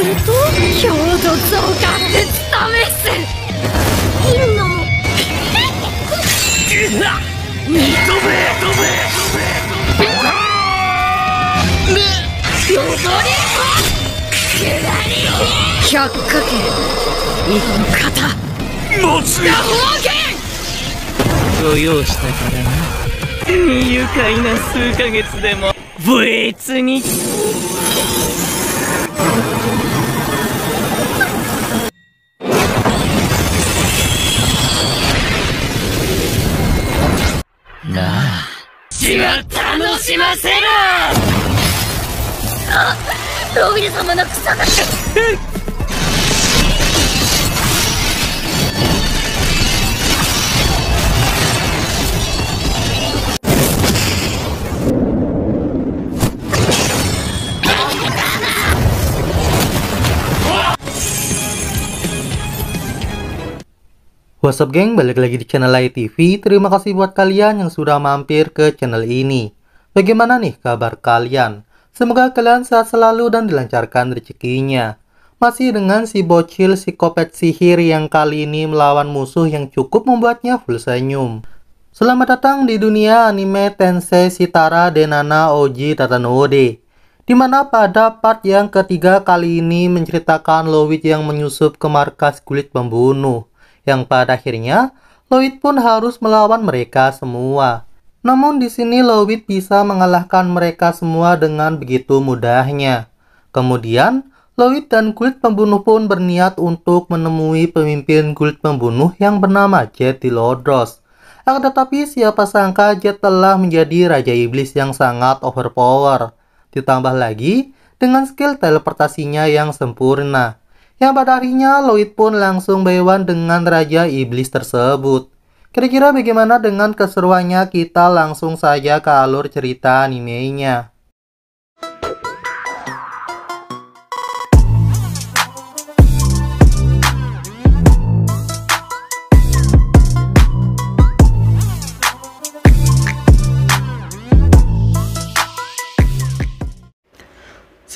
すると強度増加ぶっ試す銀のうわ認め認め百花剣井戸魔法剣ご用したからな愉快な数ヶ月でも別になあ血は楽しませろあロビル様の草だ What's up geng, balik lagi di channel TV. Terima kasih buat kalian yang sudah mampir ke channel ini. Bagaimana nih kabar kalian? Semoga kalian sehat selalu dan dilancarkan rezekinya. Masih dengan si bocil psikopat sihir yang kali ini melawan musuh yang cukup membuatnya full senyum. Selamat datang di dunia anime Tensei Sitara Denana Oji Tatanode. Di mana pada part yang ketiga kali ini menceritakan Lowit yang menyusup ke markas kulit pembunuh yang pada akhirnya Lloyd pun harus melawan mereka semua. Namun di sini Lloyd bisa mengalahkan mereka semua dengan begitu mudahnya. Kemudian, Lloyd dan guild pembunuh pun berniat untuk menemui pemimpin guild pembunuh yang bernama Jet Lodros. Akan tetapi siapa sangka Jet telah menjadi Raja Iblis yang sangat overpower. Ditambah lagi dengan skill teleportasinya yang sempurna yang pada akhirnya Lloyd pun langsung bewan dengan Raja Iblis tersebut. Kira-kira bagaimana dengan keseruannya kita langsung saja ke alur cerita animenya.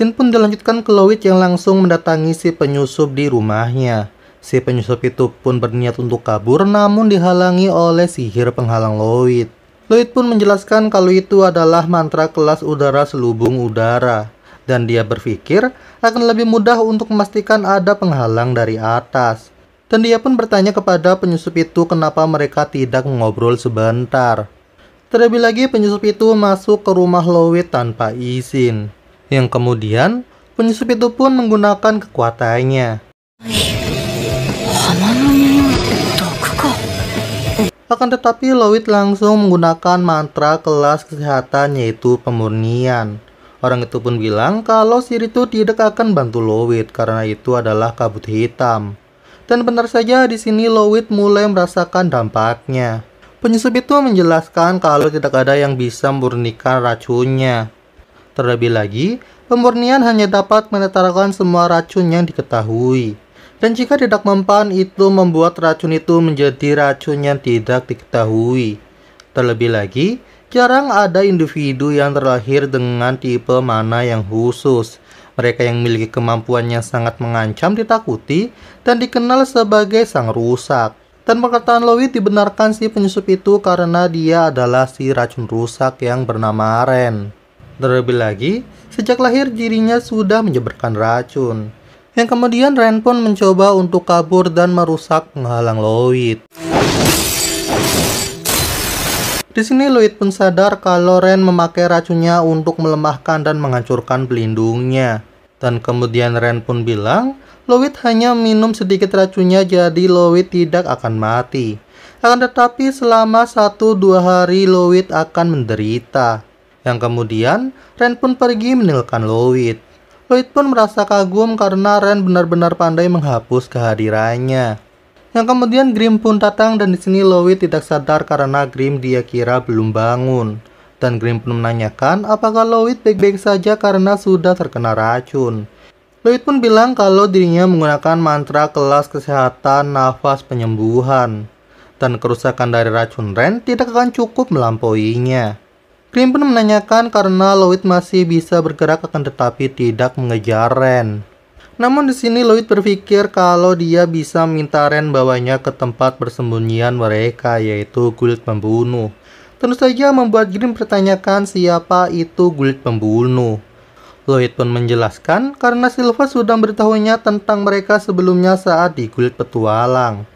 Sin pun dilanjutkan ke Lowit yang langsung mendatangi si penyusup di rumahnya. Si penyusup itu pun berniat untuk kabur namun dihalangi oleh sihir penghalang Lowit. Lowit pun menjelaskan kalau itu adalah mantra kelas udara selubung udara. Dan dia berpikir akan lebih mudah untuk memastikan ada penghalang dari atas. Dan dia pun bertanya kepada penyusup itu kenapa mereka tidak ngobrol sebentar. Terlebih lagi penyusup itu masuk ke rumah Lowit tanpa izin yang kemudian penyusup itu pun menggunakan kekuatannya. Akan tetapi Lowit langsung menggunakan mantra kelas kesehatan yaitu pemurnian. Orang itu pun bilang kalau sihir itu tidak akan bantu Lowit karena itu adalah kabut hitam. Dan benar saja di sini Lowit mulai merasakan dampaknya. Penyusup itu menjelaskan kalau tidak ada yang bisa memurnikan racunnya. Terlebih lagi, pemurnian hanya dapat menetralkan semua racun yang diketahui. Dan jika tidak mempan, itu membuat racun itu menjadi racun yang tidak diketahui. Terlebih lagi, jarang ada individu yang terlahir dengan tipe mana yang khusus. Mereka yang memiliki kemampuan yang sangat mengancam ditakuti dan dikenal sebagai sang rusak. Dan perkataan Lowi dibenarkan si penyusup itu karena dia adalah si racun rusak yang bernama Ren. Terlebih lagi, sejak lahir dirinya sudah menyebarkan racun, yang kemudian Ren pun mencoba untuk kabur dan merusak penghalang Lloyd. Di sini Lloyd pun sadar kalau Ren memakai racunnya untuk melemahkan dan menghancurkan pelindungnya. Dan kemudian Ren pun bilang, Lloyd hanya minum sedikit racunnya jadi Lloyd tidak akan mati. Akan tetapi selama satu dua hari Lloyd akan menderita. Yang kemudian, Ren pun pergi meninggalkan Lloyd. Lloyd pun merasa kagum karena Ren benar-benar pandai menghapus kehadirannya. Yang kemudian Grim pun datang dan di sini Lloyd tidak sadar karena Grim dia kira belum bangun. Dan Grim pun menanyakan apakah Lloyd baik-baik saja karena sudah terkena racun. Lloyd pun bilang kalau dirinya menggunakan mantra kelas kesehatan nafas penyembuhan. Dan kerusakan dari racun Ren tidak akan cukup melampauinya. Krim pun menanyakan karena Lloyd masih bisa bergerak akan tetapi tidak mengejar Ren. Namun di sini Lloyd berpikir kalau dia bisa minta Ren bawanya ke tempat persembunyian mereka yaitu kulit Pembunuh. Tentu saja membuat Grim bertanyakan siapa itu kulit Pembunuh. Lloyd pun menjelaskan karena Silva sudah beritahunya tentang mereka sebelumnya saat di kulit Petualang.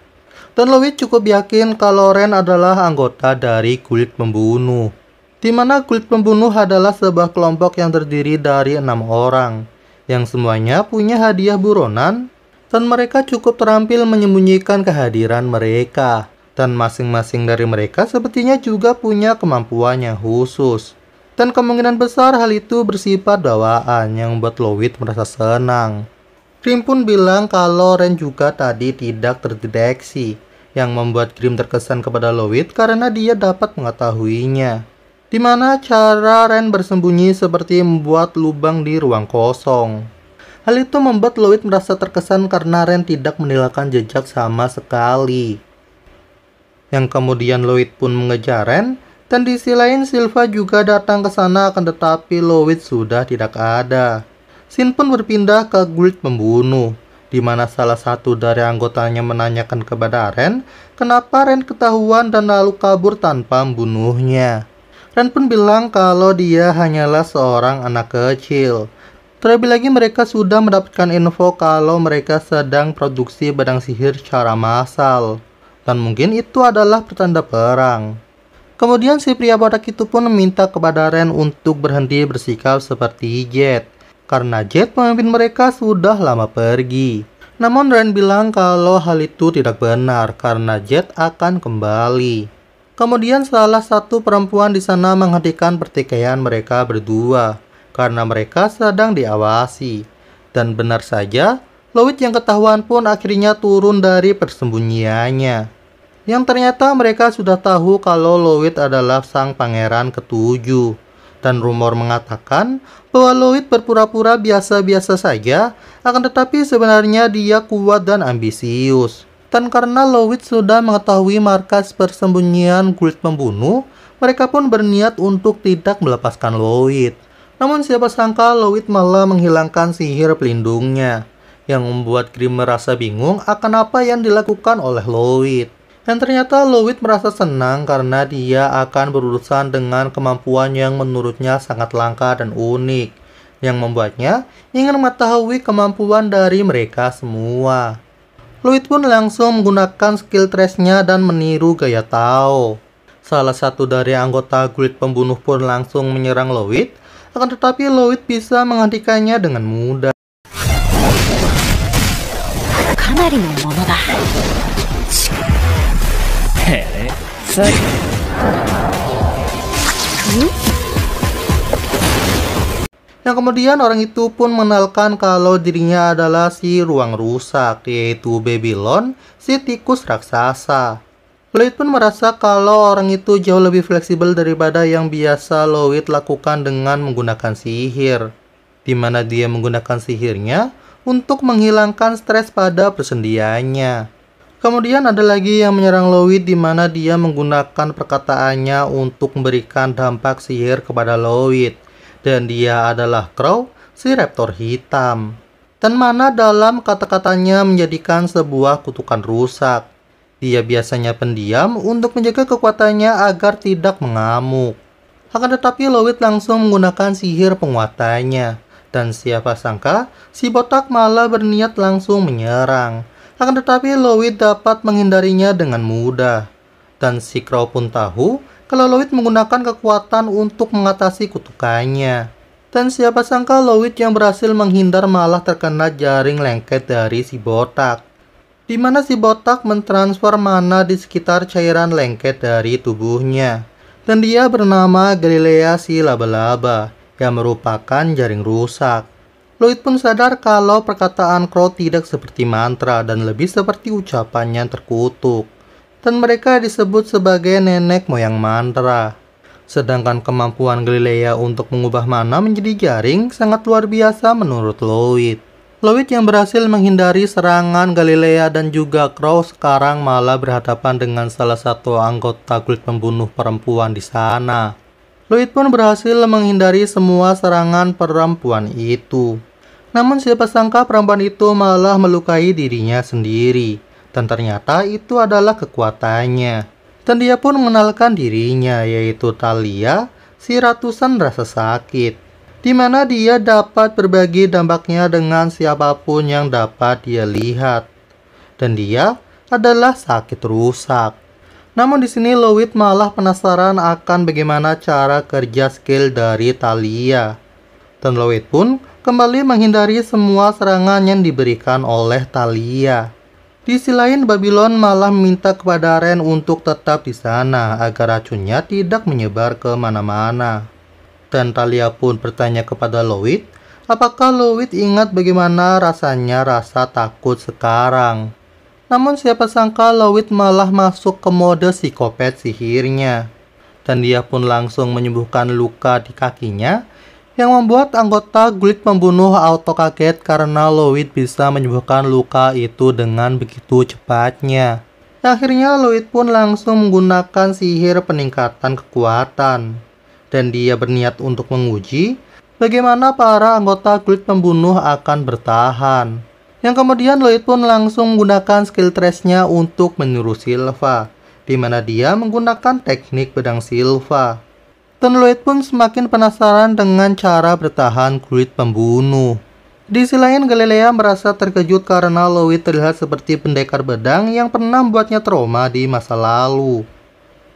Dan Lloyd cukup yakin kalau Ren adalah anggota dari kulit Pembunuh di mana kulit pembunuh adalah sebuah kelompok yang terdiri dari enam orang, yang semuanya punya hadiah buronan, dan mereka cukup terampil menyembunyikan kehadiran mereka. Dan masing-masing dari mereka sepertinya juga punya kemampuan yang khusus. Dan kemungkinan besar hal itu bersifat bawaan yang membuat Lowit merasa senang. Grim pun bilang kalau Ren juga tadi tidak terdeteksi, yang membuat Grim terkesan kepada Lowit karena dia dapat mengetahuinya di mana cara Ren bersembunyi seperti membuat lubang di ruang kosong. Hal itu membuat Lloyd merasa terkesan karena Ren tidak menilakan jejak sama sekali. Yang kemudian Lloyd pun mengejar Ren, dan di sisi lain Silva juga datang ke sana akan tetapi Lloyd sudah tidak ada. Sin pun berpindah ke guild pembunuh, di mana salah satu dari anggotanya menanyakan kepada Ren kenapa Ren ketahuan dan lalu kabur tanpa membunuhnya. Ren pun bilang kalau dia hanyalah seorang anak kecil. Terlebih lagi mereka sudah mendapatkan info kalau mereka sedang produksi pedang sihir secara massal. Dan mungkin itu adalah pertanda perang. Kemudian si pria botak itu pun meminta kepada Ren untuk berhenti bersikap seperti Jet. Karena Jet pemimpin mereka sudah lama pergi. Namun Ren bilang kalau hal itu tidak benar karena Jet akan kembali. Kemudian salah satu perempuan di sana menghentikan pertikaian mereka berdua karena mereka sedang diawasi. Dan benar saja, Lloyd yang ketahuan pun akhirnya turun dari persembunyiannya. Yang ternyata mereka sudah tahu kalau Lloyd adalah sang pangeran ketujuh. Dan rumor mengatakan bahwa Lloyd berpura-pura biasa-biasa saja, akan tetapi sebenarnya dia kuat dan ambisius. Dan karena Lowit sudah mengetahui markas persembunyian kulit pembunuh, mereka pun berniat untuk tidak melepaskan Lowit. Namun siapa sangka Lowit malah menghilangkan sihir pelindungnya, yang membuat Grim merasa bingung akan apa yang dilakukan oleh Lowit. Dan ternyata Lowit merasa senang karena dia akan berurusan dengan kemampuan yang menurutnya sangat langka dan unik, yang membuatnya ingin mengetahui kemampuan dari mereka semua. Fluid pun langsung menggunakan skill trace-nya dan meniru gaya Tao. Salah satu dari anggota guild pembunuh pun langsung menyerang Lloyd, akan tetapi Lloyd bisa menghentikannya dengan mudah. no mono yang nah, kemudian orang itu pun mengenalkan kalau dirinya adalah si ruang rusak, yaitu Babylon, si tikus raksasa. Lloyd pun merasa kalau orang itu jauh lebih fleksibel daripada yang biasa Lloyd lakukan dengan menggunakan sihir, di mana dia menggunakan sihirnya untuk menghilangkan stres pada persendiannya. Kemudian ada lagi yang menyerang Lloyd di mana dia menggunakan perkataannya untuk memberikan dampak sihir kepada Lloyd dan dia adalah Crow, si raptor hitam. Dan mana dalam kata-katanya menjadikan sebuah kutukan rusak. Dia biasanya pendiam untuk menjaga kekuatannya agar tidak mengamuk. Akan tetapi Lowit langsung menggunakan sihir penguatannya. Dan siapa sangka, si botak malah berniat langsung menyerang. Akan tetapi Lowit dapat menghindarinya dengan mudah. Dan si Crow pun tahu kalau Lloyd menggunakan kekuatan untuk mengatasi kutukannya. Dan siapa sangka Lloyd yang berhasil menghindar malah terkena jaring lengket dari si botak. Di mana si botak mentransfer mana di sekitar cairan lengket dari tubuhnya. Dan dia bernama Galilea si laba-laba yang merupakan jaring rusak. Lloyd pun sadar kalau perkataan Crow tidak seperti mantra dan lebih seperti ucapannya terkutuk dan mereka disebut sebagai nenek moyang mantra. Sedangkan kemampuan Galilea untuk mengubah mana menjadi jaring sangat luar biasa menurut Lloyd. Lloyd yang berhasil menghindari serangan Galilea dan juga Crow sekarang malah berhadapan dengan salah satu anggota kulit pembunuh perempuan di sana. Lloyd pun berhasil menghindari semua serangan perempuan itu. Namun siapa sangka perempuan itu malah melukai dirinya sendiri. Dan ternyata itu adalah kekuatannya. Dan dia pun mengenalkan dirinya yaitu Talia, si ratusan rasa sakit. Di mana dia dapat berbagi dampaknya dengan siapapun yang dapat dia lihat. Dan dia adalah sakit rusak. Namun di sini Lowit malah penasaran akan bagaimana cara kerja skill dari Talia. Dan Lowit pun kembali menghindari semua serangan yang diberikan oleh Talia. Di sisi lain, Babylon malah minta kepada Ren untuk tetap di sana agar racunnya tidak menyebar ke mana-mana. Dan Talia pun bertanya kepada Lowit, apakah Lowit ingat bagaimana rasanya rasa takut sekarang? Namun siapa sangka Lowit malah masuk ke mode psikopat sihirnya. Dan dia pun langsung menyembuhkan luka di kakinya yang membuat anggota Guild membunuh auto kaget karena Lloyd bisa menyembuhkan luka itu dengan begitu cepatnya. Akhirnya Lloyd pun langsung menggunakan sihir peningkatan kekuatan. Dan dia berniat untuk menguji bagaimana para anggota Guild membunuh akan bertahan. Yang kemudian Lloyd pun langsung menggunakan skill trace-nya untuk menyuruh Silva, di mana dia menggunakan teknik pedang Silva. Tenluit pun semakin penasaran dengan cara bertahan kulit pembunuh. Di sisi lain, Galilea merasa terkejut karena Louis terlihat seperti pendekar bedang yang pernah membuatnya trauma di masa lalu.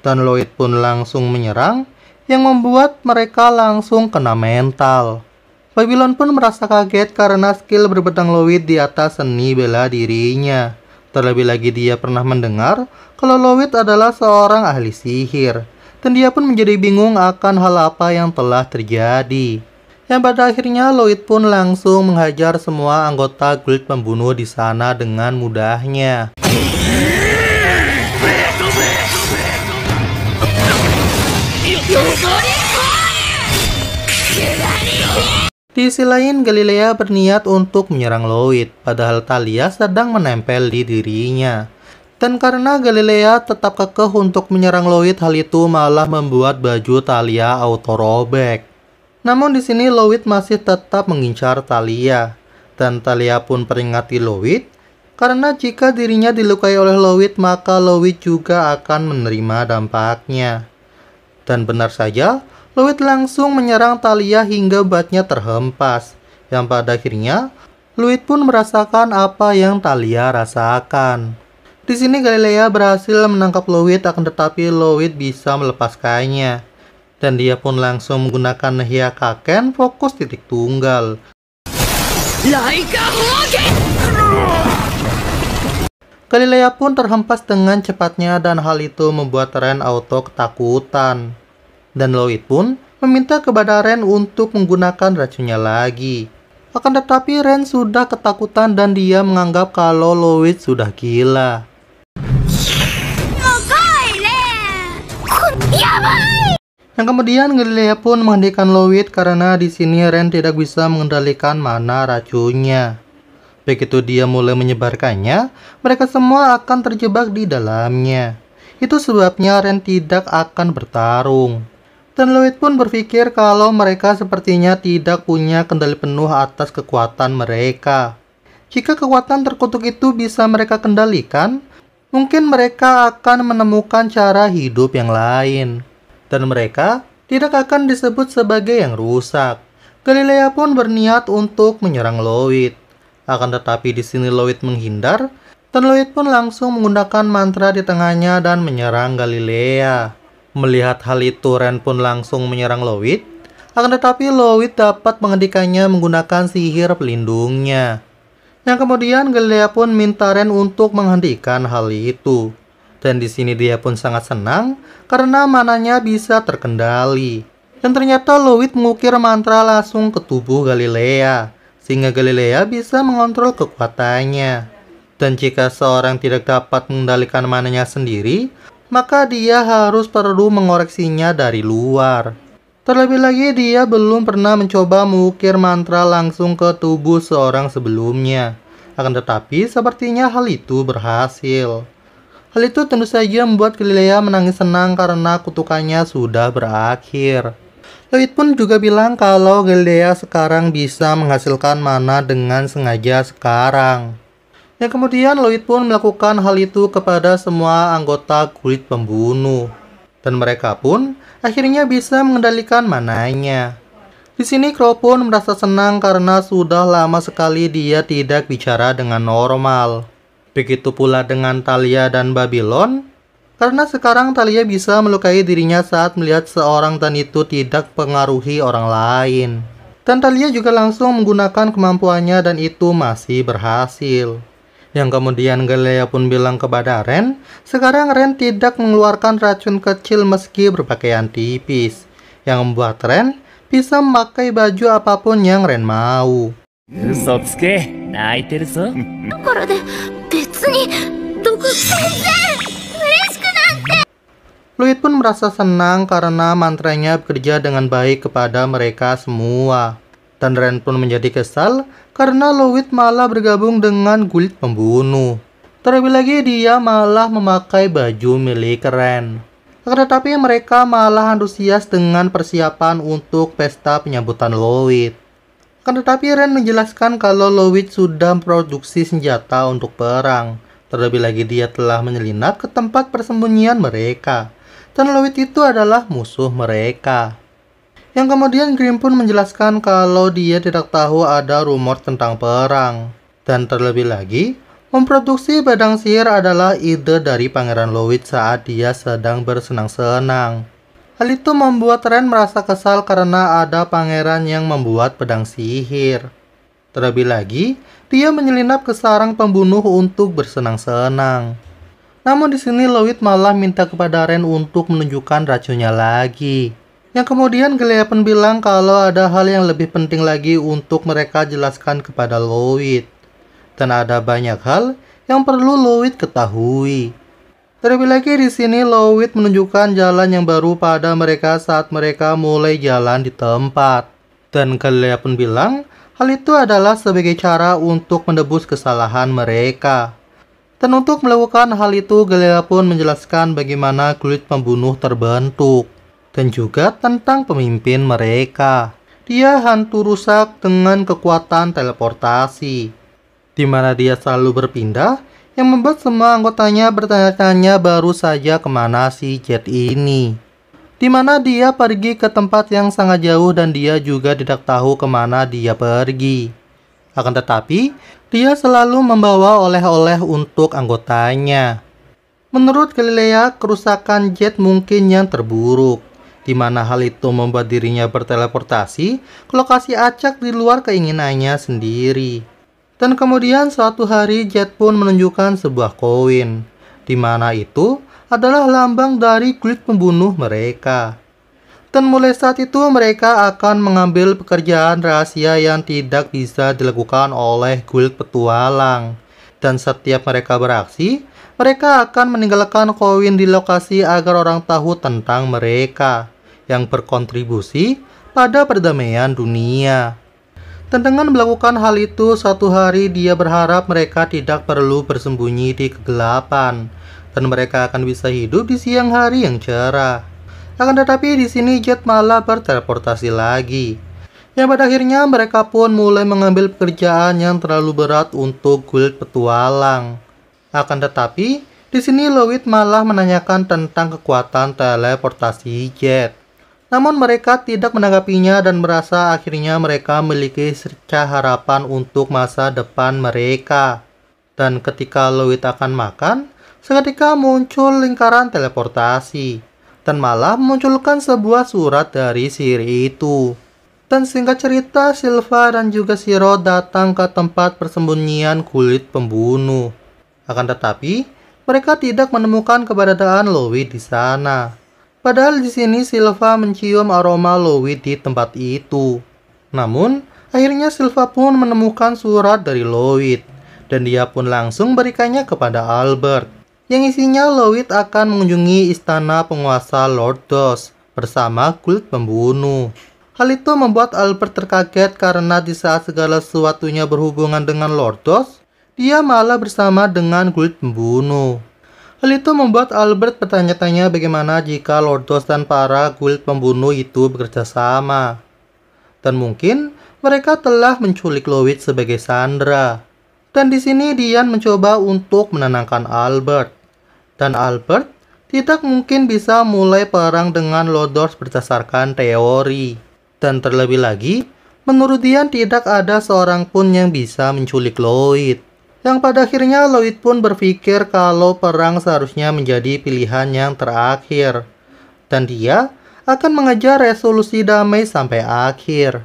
Dan Lloyd pun langsung menyerang, yang membuat mereka langsung kena mental. Babylon pun merasa kaget karena skill berbedang Lloyd di atas seni bela dirinya. Terlebih lagi dia pernah mendengar kalau Lloyd adalah seorang ahli sihir dan dia pun menjadi bingung akan hal apa yang telah terjadi. Yang pada akhirnya Lloyd pun langsung menghajar semua anggota guild pembunuh di sana dengan mudahnya. Di sisi lain, Galilea berniat untuk menyerang Lloyd, padahal Talia sedang menempel di dirinya. Dan karena Galilea tetap kekeh untuk menyerang Lloyd, hal itu malah membuat baju Talia auto robek. Namun di sini Lloyd masih tetap mengincar Talia. Dan Talia pun peringati Lloyd, karena jika dirinya dilukai oleh Lloyd, maka Lloyd juga akan menerima dampaknya. Dan benar saja, Lloyd langsung menyerang Talia hingga batnya terhempas. Yang pada akhirnya, Lloyd pun merasakan apa yang Talia rasakan. Di sini Galilea berhasil menangkap Lowit, akan tetapi Lowit bisa melepaskannya. Dan dia pun langsung menggunakan Kaken fokus titik tunggal. Galilea pun terhempas dengan cepatnya dan hal itu membuat Ren auto ketakutan. Dan Lowit pun meminta kepada Ren untuk menggunakan racunnya lagi. Akan tetapi Ren sudah ketakutan dan dia menganggap kalau Lowit sudah gila. Yang kemudian Galilea pun menghentikan Lowit karena di sini Ren tidak bisa mengendalikan mana racunnya. Begitu dia mulai menyebarkannya, mereka semua akan terjebak di dalamnya. Itu sebabnya Ren tidak akan bertarung. Dan Lowit pun berpikir kalau mereka sepertinya tidak punya kendali penuh atas kekuatan mereka. Jika kekuatan terkutuk itu bisa mereka kendalikan, mungkin mereka akan menemukan cara hidup yang lain, dan mereka tidak akan disebut sebagai yang rusak. Galilea pun berniat untuk menyerang Lowit, Akan tetapi di sini Lowit menghindar, dan Lowit pun langsung menggunakan mantra di tengahnya dan menyerang Galilea. Melihat hal itu, Ren pun langsung menyerang Lowit, Akan tetapi Lowit dapat menghentikannya menggunakan sihir pelindungnya. Yang kemudian Galilea pun minta Ren untuk menghentikan hal itu. Dan di sini dia pun sangat senang karena mananya bisa terkendali. Dan ternyata Louis mengukir mantra langsung ke tubuh Galilea, sehingga Galilea bisa mengontrol kekuatannya. Dan jika seorang tidak dapat mengendalikan mananya sendiri, maka dia harus perlu mengoreksinya dari luar. Terlebih lagi dia belum pernah mencoba mengukir mantra langsung ke tubuh seorang sebelumnya. Akan tetapi sepertinya hal itu berhasil. Hal itu tentu saja membuat Kelilea menangis senang karena kutukannya sudah berakhir. Lewit pun juga bilang kalau Galilea sekarang bisa menghasilkan mana dengan sengaja sekarang. Dan kemudian Lewit pun melakukan hal itu kepada semua anggota kulit pembunuh. Dan mereka pun akhirnya bisa mengendalikan mananya. Di sini Crow pun merasa senang karena sudah lama sekali dia tidak bicara dengan normal. Begitu pula dengan Talia dan Babylon, karena sekarang Talia bisa melukai dirinya saat melihat seorang dan itu tidak pengaruhi orang lain. Dan Talia juga langsung menggunakan kemampuannya dan itu masih berhasil. Yang kemudian Galileo pun bilang kepada Ren, sekarang Ren tidak mengeluarkan racun kecil meski berpakaian tipis, yang membuat Ren bisa memakai baju apapun yang Ren mau. Luit pun merasa senang karena mantranya bekerja dengan baik kepada mereka semua. Dan Ren pun menjadi kesal karena Lowit malah bergabung dengan kulit Pembunuh. Terlebih lagi dia malah memakai baju milik Ren. Tetapi mereka malah antusias dengan persiapan untuk pesta penyambutan Lowit. Tetapi Ren menjelaskan kalau Lowit sudah produksi senjata untuk perang. Terlebih lagi dia telah menyelinap ke tempat persembunyian mereka. Dan Lowit itu adalah musuh mereka yang kemudian Grimm pun menjelaskan kalau dia tidak tahu ada rumor tentang perang. Dan terlebih lagi, memproduksi pedang sihir adalah ide dari Pangeran Lowit saat dia sedang bersenang-senang. Hal itu membuat Ren merasa kesal karena ada pangeran yang membuat pedang sihir. Terlebih lagi, dia menyelinap ke sarang pembunuh untuk bersenang-senang. Namun di sini Lowit malah minta kepada Ren untuk menunjukkan racunnya lagi yang kemudian Gleapan bilang kalau ada hal yang lebih penting lagi untuk mereka jelaskan kepada Lowit. Dan ada banyak hal yang perlu Lowit ketahui. Terlebih lagi di sini Lowit menunjukkan jalan yang baru pada mereka saat mereka mulai jalan di tempat. Dan Gleapan bilang hal itu adalah sebagai cara untuk menebus kesalahan mereka. Dan untuk melakukan hal itu, Galea pun menjelaskan bagaimana kulit pembunuh terbentuk dan juga tentang pemimpin mereka. Dia hantu rusak dengan kekuatan teleportasi, di mana dia selalu berpindah yang membuat semua anggotanya bertanya-tanya baru saja kemana si Jet ini. Di mana dia pergi ke tempat yang sangat jauh dan dia juga tidak tahu kemana dia pergi. Akan tetapi, dia selalu membawa oleh-oleh untuk anggotanya. Menurut Galilea, kerusakan Jet mungkin yang terburuk di mana hal itu membuat dirinya berteleportasi ke lokasi acak di luar keinginannya sendiri. Dan kemudian suatu hari Jet pun menunjukkan sebuah koin, di mana itu adalah lambang dari kulit pembunuh mereka. Dan mulai saat itu mereka akan mengambil pekerjaan rahasia yang tidak bisa dilakukan oleh guild petualang. Dan setiap mereka beraksi, mereka akan meninggalkan koin di lokasi agar orang tahu tentang mereka yang berkontribusi pada perdamaian dunia. Dan dengan melakukan hal itu, satu hari dia berharap mereka tidak perlu bersembunyi di kegelapan, dan mereka akan bisa hidup di siang hari yang cerah. Akan tetapi di sini Jet malah berteleportasi lagi. Yang pada akhirnya mereka pun mulai mengambil pekerjaan yang terlalu berat untuk guild petualang. Akan tetapi, di sini Lewitt malah menanyakan tentang kekuatan teleportasi jet. Namun mereka tidak menanggapinya dan merasa akhirnya mereka memiliki secerca harapan untuk masa depan mereka. Dan ketika Lewitt akan makan, seketika muncul lingkaran teleportasi dan malah memunculkan sebuah surat dari siri itu. Dan singkat cerita, Silva dan juga Siro datang ke tempat persembunyian kulit pembunuh. Akan tetapi, mereka tidak menemukan keberadaan Lowi di sana. Padahal di sini Silva mencium aroma Lowi di tempat itu. Namun, akhirnya Silva pun menemukan surat dari Lowi dan dia pun langsung berikannya kepada Albert. Yang isinya Lowit akan mengunjungi istana penguasa Lord Dos bersama kult pembunuh. Hal itu membuat Albert terkaget karena di saat segala sesuatunya berhubungan dengan Lord Dos, ia malah bersama dengan kulit pembunuh. Hal itu membuat Albert bertanya-tanya bagaimana jika Lordos dan para kulit pembunuh itu bekerja sama. Dan mungkin mereka telah menculik Lowit sebagai Sandra. Dan di sini Dian mencoba untuk menenangkan Albert. Dan Albert tidak mungkin bisa mulai perang dengan Lordos berdasarkan teori. Dan terlebih lagi, menurut Dian tidak ada seorang pun yang bisa menculik Lloyd. Yang pada akhirnya Lloyd pun berpikir kalau perang seharusnya menjadi pilihan yang terakhir. Dan dia akan mengejar resolusi damai sampai akhir.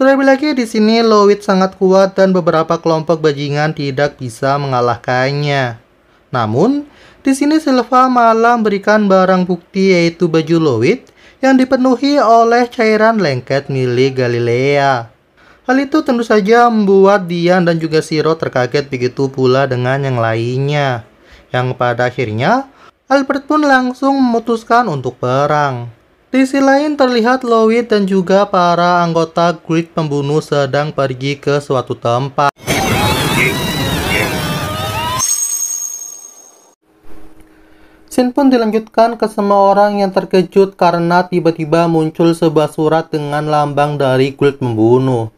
Terlebih lagi di sini Lloyd sangat kuat dan beberapa kelompok bajingan tidak bisa mengalahkannya. Namun, di sini Silva malah memberikan barang bukti yaitu baju Lloyd yang dipenuhi oleh cairan lengket milik Galilea. Hal itu tentu saja membuat Dian dan juga Siro terkaget begitu pula dengan yang lainnya. Yang pada akhirnya, Albert pun langsung memutuskan untuk perang. Di sisi lain terlihat Lowit dan juga para anggota Guild pembunuh sedang pergi ke suatu tempat. Sin pun dilanjutkan ke semua orang yang terkejut karena tiba-tiba muncul sebuah surat dengan lambang dari Guild pembunuh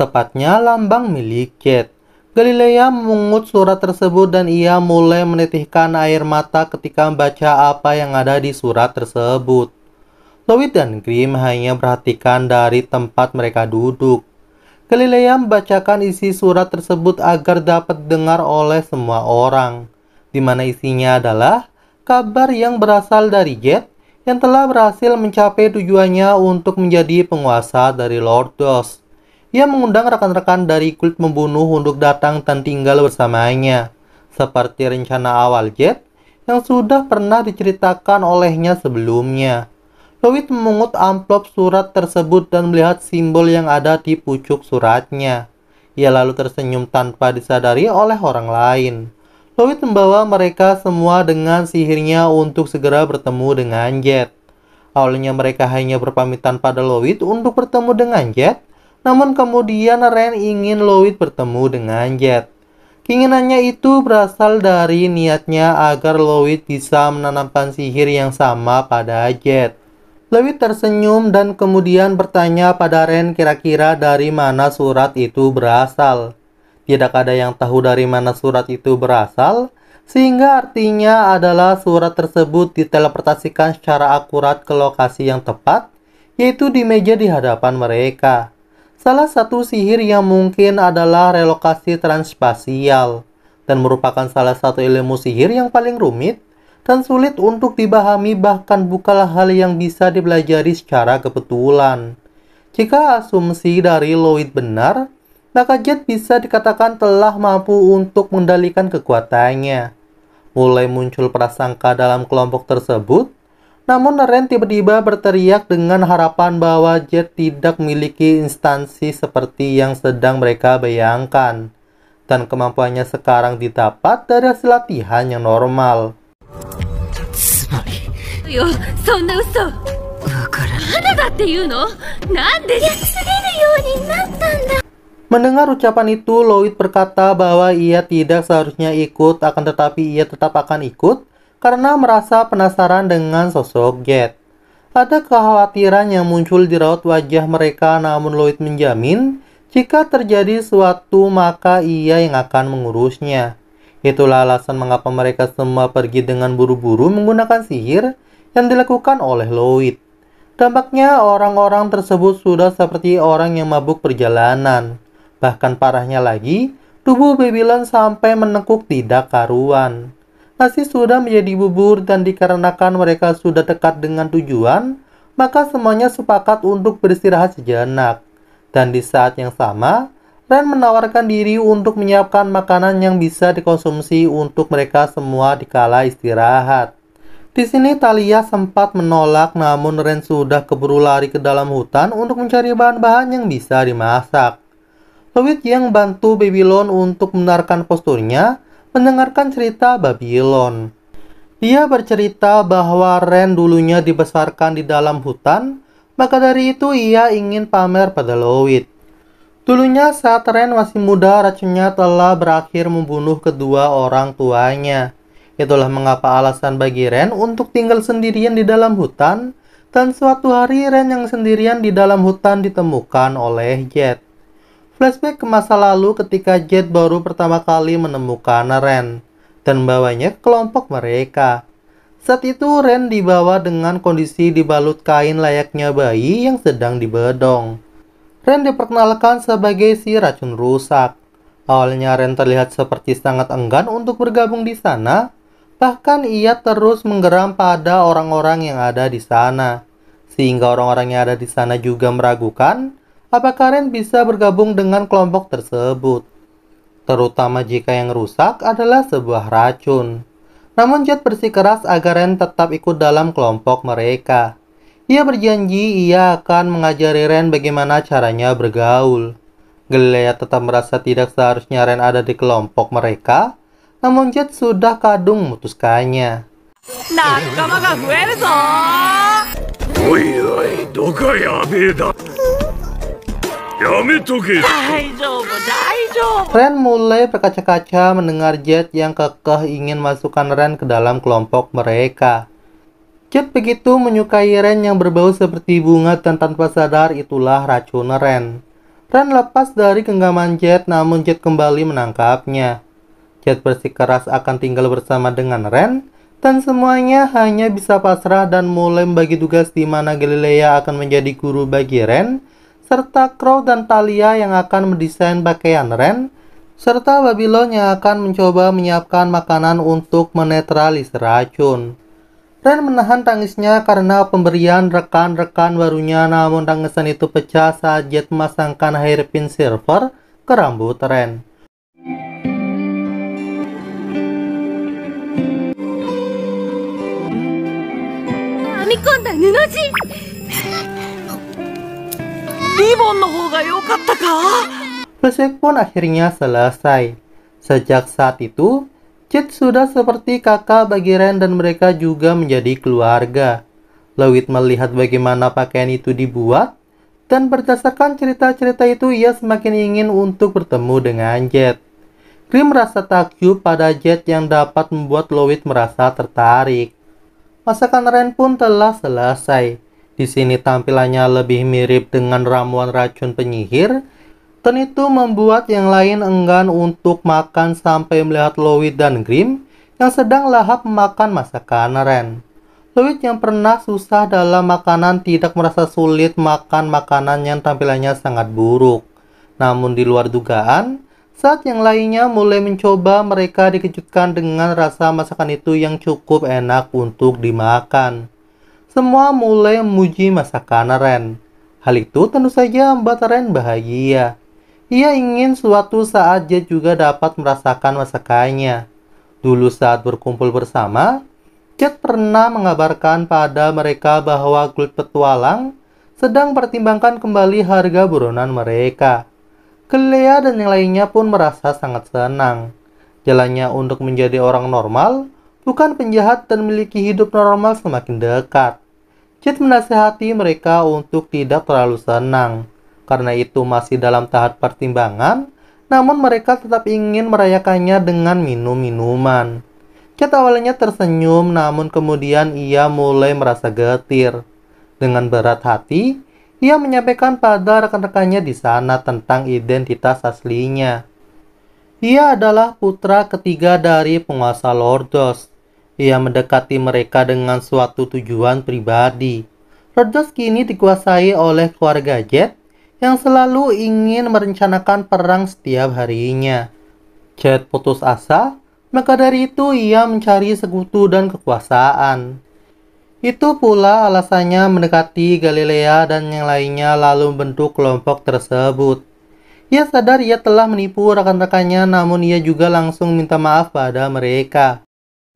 tepatnya lambang milik Jet. Galilea mengut surat tersebut dan ia mulai menitihkan air mata ketika membaca apa yang ada di surat tersebut. Louis dan Grim hanya perhatikan dari tempat mereka duduk. Galilea membacakan isi surat tersebut agar dapat dengar oleh semua orang, di mana isinya adalah kabar yang berasal dari Jet yang telah berhasil mencapai tujuannya untuk menjadi penguasa dari Lordos. Ia mengundang rekan-rekan dari kulit membunuh untuk datang dan tinggal bersamanya, seperti rencana awal Jet yang sudah pernah diceritakan olehnya sebelumnya. Louis memungut amplop surat tersebut dan melihat simbol yang ada di pucuk suratnya. Ia lalu tersenyum tanpa disadari oleh orang lain. Louis membawa mereka semua dengan sihirnya untuk segera bertemu dengan Jet. Awalnya mereka hanya berpamitan pada Louis untuk bertemu dengan Jet, namun kemudian Ren ingin Lloyd bertemu dengan Jet. Keinginannya itu berasal dari niatnya agar Lloyd bisa menanamkan sihir yang sama pada Jet. Lloyd tersenyum dan kemudian bertanya pada Ren kira-kira dari mana surat itu berasal. Tidak ada yang tahu dari mana surat itu berasal, sehingga artinya adalah surat tersebut diteleportasikan secara akurat ke lokasi yang tepat, yaitu di meja di hadapan mereka. Salah satu sihir yang mungkin adalah relokasi transpasial dan merupakan salah satu ilmu sihir yang paling rumit dan sulit untuk dibahami bahkan bukanlah hal yang bisa dipelajari secara kebetulan. Jika asumsi dari Lloyd benar, maka Jet bisa dikatakan telah mampu untuk mengendalikan kekuatannya. Mulai muncul prasangka dalam kelompok tersebut namun Ren tiba-tiba berteriak dengan harapan bahwa Jet tidak memiliki instansi seperti yang sedang mereka bayangkan. Dan kemampuannya sekarang didapat dari hasil latihan yang normal. Iya, Mendengar ucapan itu, Lloyd berkata bahwa ia tidak seharusnya ikut, akan tetapi ia tetap akan ikut karena merasa penasaran dengan sosok Jet. Ada kekhawatiran yang muncul di raut wajah mereka namun Lloyd menjamin jika terjadi suatu maka ia yang akan mengurusnya. Itulah alasan mengapa mereka semua pergi dengan buru-buru menggunakan sihir yang dilakukan oleh Lloyd. Dampaknya orang-orang tersebut sudah seperti orang yang mabuk perjalanan. Bahkan parahnya lagi, tubuh Babylon sampai menekuk tidak karuan nasi sudah menjadi bubur dan dikarenakan mereka sudah dekat dengan tujuan, maka semuanya sepakat untuk beristirahat sejenak. Dan di saat yang sama, Ren menawarkan diri untuk menyiapkan makanan yang bisa dikonsumsi untuk mereka semua dikala istirahat. Di sini Talia sempat menolak namun Ren sudah keburu lari ke dalam hutan untuk mencari bahan-bahan yang bisa dimasak. Lewit yang bantu Babylon untuk membenarkan posturnya mendengarkan cerita Babylon. Dia bercerita bahwa Ren dulunya dibesarkan di dalam hutan, maka dari itu ia ingin pamer pada Lowit. Dulunya saat Ren masih muda, racunnya telah berakhir membunuh kedua orang tuanya. Itulah mengapa alasan bagi Ren untuk tinggal sendirian di dalam hutan, dan suatu hari Ren yang sendirian di dalam hutan ditemukan oleh Jet. Flashback ke masa lalu ketika Jet baru pertama kali menemukan Ren dan membawanya ke kelompok mereka. Saat itu Ren dibawa dengan kondisi dibalut kain layaknya bayi yang sedang dibedong. Ren diperkenalkan sebagai si racun rusak. Awalnya Ren terlihat seperti sangat enggan untuk bergabung di sana, bahkan ia terus menggeram pada orang-orang yang ada di sana. Sehingga orang-orang yang ada di sana juga meragukan apakah Ren bisa bergabung dengan kelompok tersebut. Terutama jika yang rusak adalah sebuah racun. Namun Jet bersikeras agar Ren tetap ikut dalam kelompok mereka. Ia berjanji ia akan mengajari Ren bagaimana caranya bergaul. Gelea tetap merasa tidak seharusnya Ren ada di kelompok mereka, namun Jet sudah kadung memutuskannya. Nah, Ren mulai berkaca-kaca mendengar Jet yang kekeh ingin masukkan Ren ke dalam kelompok mereka. Jet begitu menyukai Ren yang berbau seperti bunga dan tanpa sadar itulah racun Ren. Ren lepas dari genggaman Jet namun Jet kembali menangkapnya. Jet bersikeras akan tinggal bersama dengan Ren dan semuanya hanya bisa pasrah dan mulai membagi tugas di mana Galilea akan menjadi guru bagi Ren serta Crow dan Talia yang akan mendesain pakaian Ren, serta Babylon yang akan mencoba menyiapkan makanan untuk menetralis racun. Ren menahan tangisnya karena pemberian rekan-rekan barunya namun tangisan itu pecah saat Jet memasangkan hairpin silver ke rambut Ren. Kami kontak Nunoji! Persib akhirnya selesai. Sejak saat itu, Chit sudah seperti kakak bagi Ren dan mereka juga menjadi keluarga. Lowit melihat bagaimana pakaian itu dibuat, dan berdasarkan cerita-cerita itu ia semakin ingin untuk bertemu dengan Jet. Krim merasa takjub pada Jet yang dapat membuat Lowit merasa tertarik. Masakan Ren pun telah selesai di sini tampilannya lebih mirip dengan ramuan racun penyihir, tentu membuat yang lain enggan untuk makan sampai melihat Lowit dan Grim yang sedang lahap makan masakan Ren. Lowit yang pernah susah dalam makanan tidak merasa sulit makan makanan yang tampilannya sangat buruk. Namun di luar dugaan, saat yang lainnya mulai mencoba, mereka dikejutkan dengan rasa masakan itu yang cukup enak untuk dimakan. Semua mulai memuji masakan Ren. Hal itu tentu saja membuat Ren bahagia. Ia ingin suatu saat dia juga dapat merasakan masakannya. Dulu saat berkumpul bersama, Jet pernah mengabarkan pada mereka bahwa kulit Petualang sedang pertimbangkan kembali harga buronan mereka. Kelea dan yang lainnya pun merasa sangat senang. Jalannya untuk menjadi orang normal bukan penjahat dan memiliki hidup normal semakin dekat. Jet menasehati mereka untuk tidak terlalu senang, karena itu masih dalam tahap pertimbangan, namun mereka tetap ingin merayakannya dengan minum-minuman. Jet awalnya tersenyum, namun kemudian ia mulai merasa getir. Dengan berat hati, ia menyampaikan pada rekan-rekannya di sana tentang identitas aslinya. Ia adalah putra ketiga dari penguasa Lordos, ia mendekati mereka dengan suatu tujuan pribadi. Rhodes kini dikuasai oleh keluarga Jet yang selalu ingin merencanakan perang setiap harinya. Jet putus asa, maka dari itu ia mencari sekutu dan kekuasaan. Itu pula alasannya mendekati Galilea dan yang lainnya lalu membentuk kelompok tersebut. Ia sadar ia telah menipu rekan-rekannya namun ia juga langsung minta maaf pada mereka.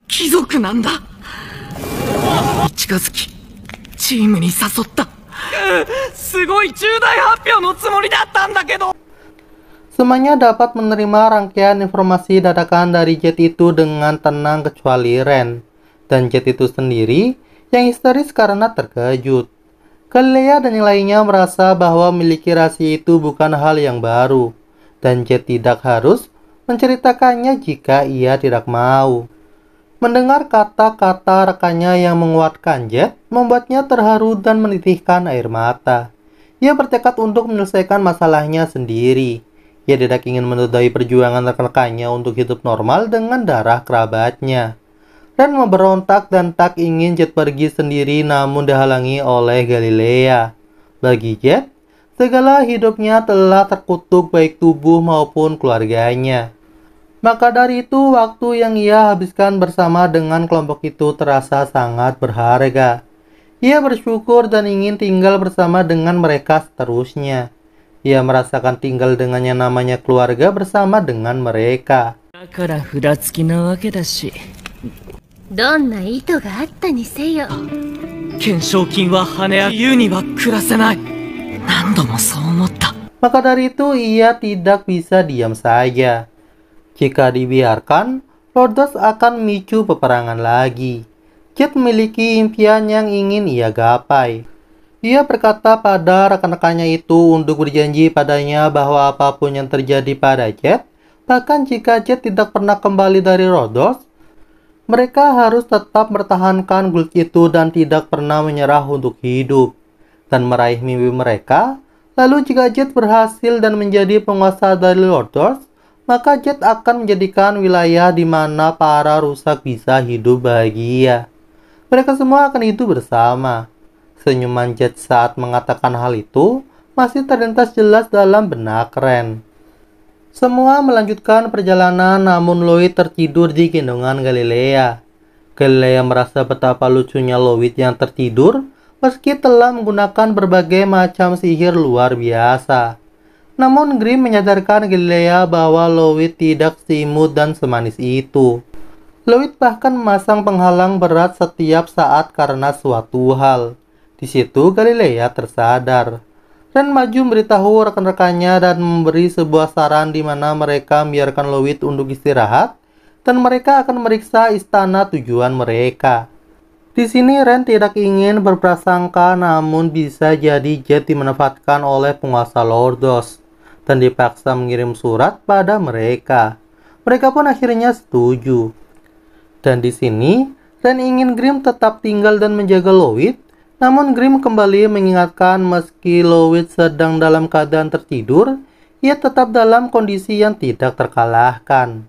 貴族なんだ近づきチームに誘ったすごい重大発表のつもりだったんだけど Semuanya dapat menerima rangkaian informasi dadakan dari Jet itu dengan tenang kecuali Ren dan Jet itu sendiri yang histeris karena terkejut. Kelea dan yang lainnya merasa bahwa memiliki rahasia itu bukan hal yang baru dan Jet tidak harus menceritakannya jika ia tidak mau. Mendengar kata-kata rekannya yang menguatkan Jet, membuatnya terharu dan menitihkan air mata. Ia bertekad untuk menyelesaikan masalahnya sendiri. Ia tidak ingin menodai perjuangan rekan-rekannya untuk hidup normal dengan darah kerabatnya. Ren memberontak dan tak ingin Jet pergi sendiri namun dihalangi oleh Galilea. Bagi Jet, segala hidupnya telah terkutuk baik tubuh maupun keluarganya. Maka dari itu, waktu yang ia habiskan bersama dengan kelompok itu terasa sangat berharga. Ia bersyukur dan ingin tinggal bersama dengan mereka seterusnya. Ia merasakan tinggal dengannya namanya keluarga bersama dengan mereka. Maka dari itu ia tidak bisa diam saja. Jika dibiarkan, Lordos akan memicu peperangan lagi. Jet memiliki impian yang ingin ia gapai. Ia berkata pada rekan-rekannya itu untuk berjanji padanya bahwa apapun yang terjadi pada Jet, bahkan jika Jet tidak pernah kembali dari Rodos, mereka harus tetap bertahankan guild itu dan tidak pernah menyerah untuk hidup dan meraih mimpi mereka. Lalu jika Jet berhasil dan menjadi penguasa dari Lordos, maka Jet akan menjadikan wilayah di mana para rusak bisa hidup bahagia. Mereka semua akan hidup bersama. Senyuman Jet saat mengatakan hal itu masih terlintas jelas dalam benak Ren. Semua melanjutkan perjalanan namun Lloyd tertidur di gendongan Galilea. Galilea merasa betapa lucunya Lloyd yang tertidur meski telah menggunakan berbagai macam sihir luar biasa. Namun Grimm menyadarkan Galilea bahwa Lloyd tidak simut dan semanis itu. Lloyd bahkan memasang penghalang berat setiap saat karena suatu hal. Di situ Galilea tersadar. Ren maju memberitahu rekan-rekannya dan memberi sebuah saran di mana mereka membiarkan Lloyd untuk istirahat dan mereka akan meriksa istana tujuan mereka. Di sini Ren tidak ingin berprasangka namun bisa jadi Jet dimanfaatkan oleh penguasa Lordos dan dipaksa mengirim surat pada mereka. Mereka pun akhirnya setuju. Dan di sini, Ren ingin Grim tetap tinggal dan menjaga Lowit, namun Grim kembali mengingatkan meski Lowit sedang dalam keadaan tertidur, ia tetap dalam kondisi yang tidak terkalahkan.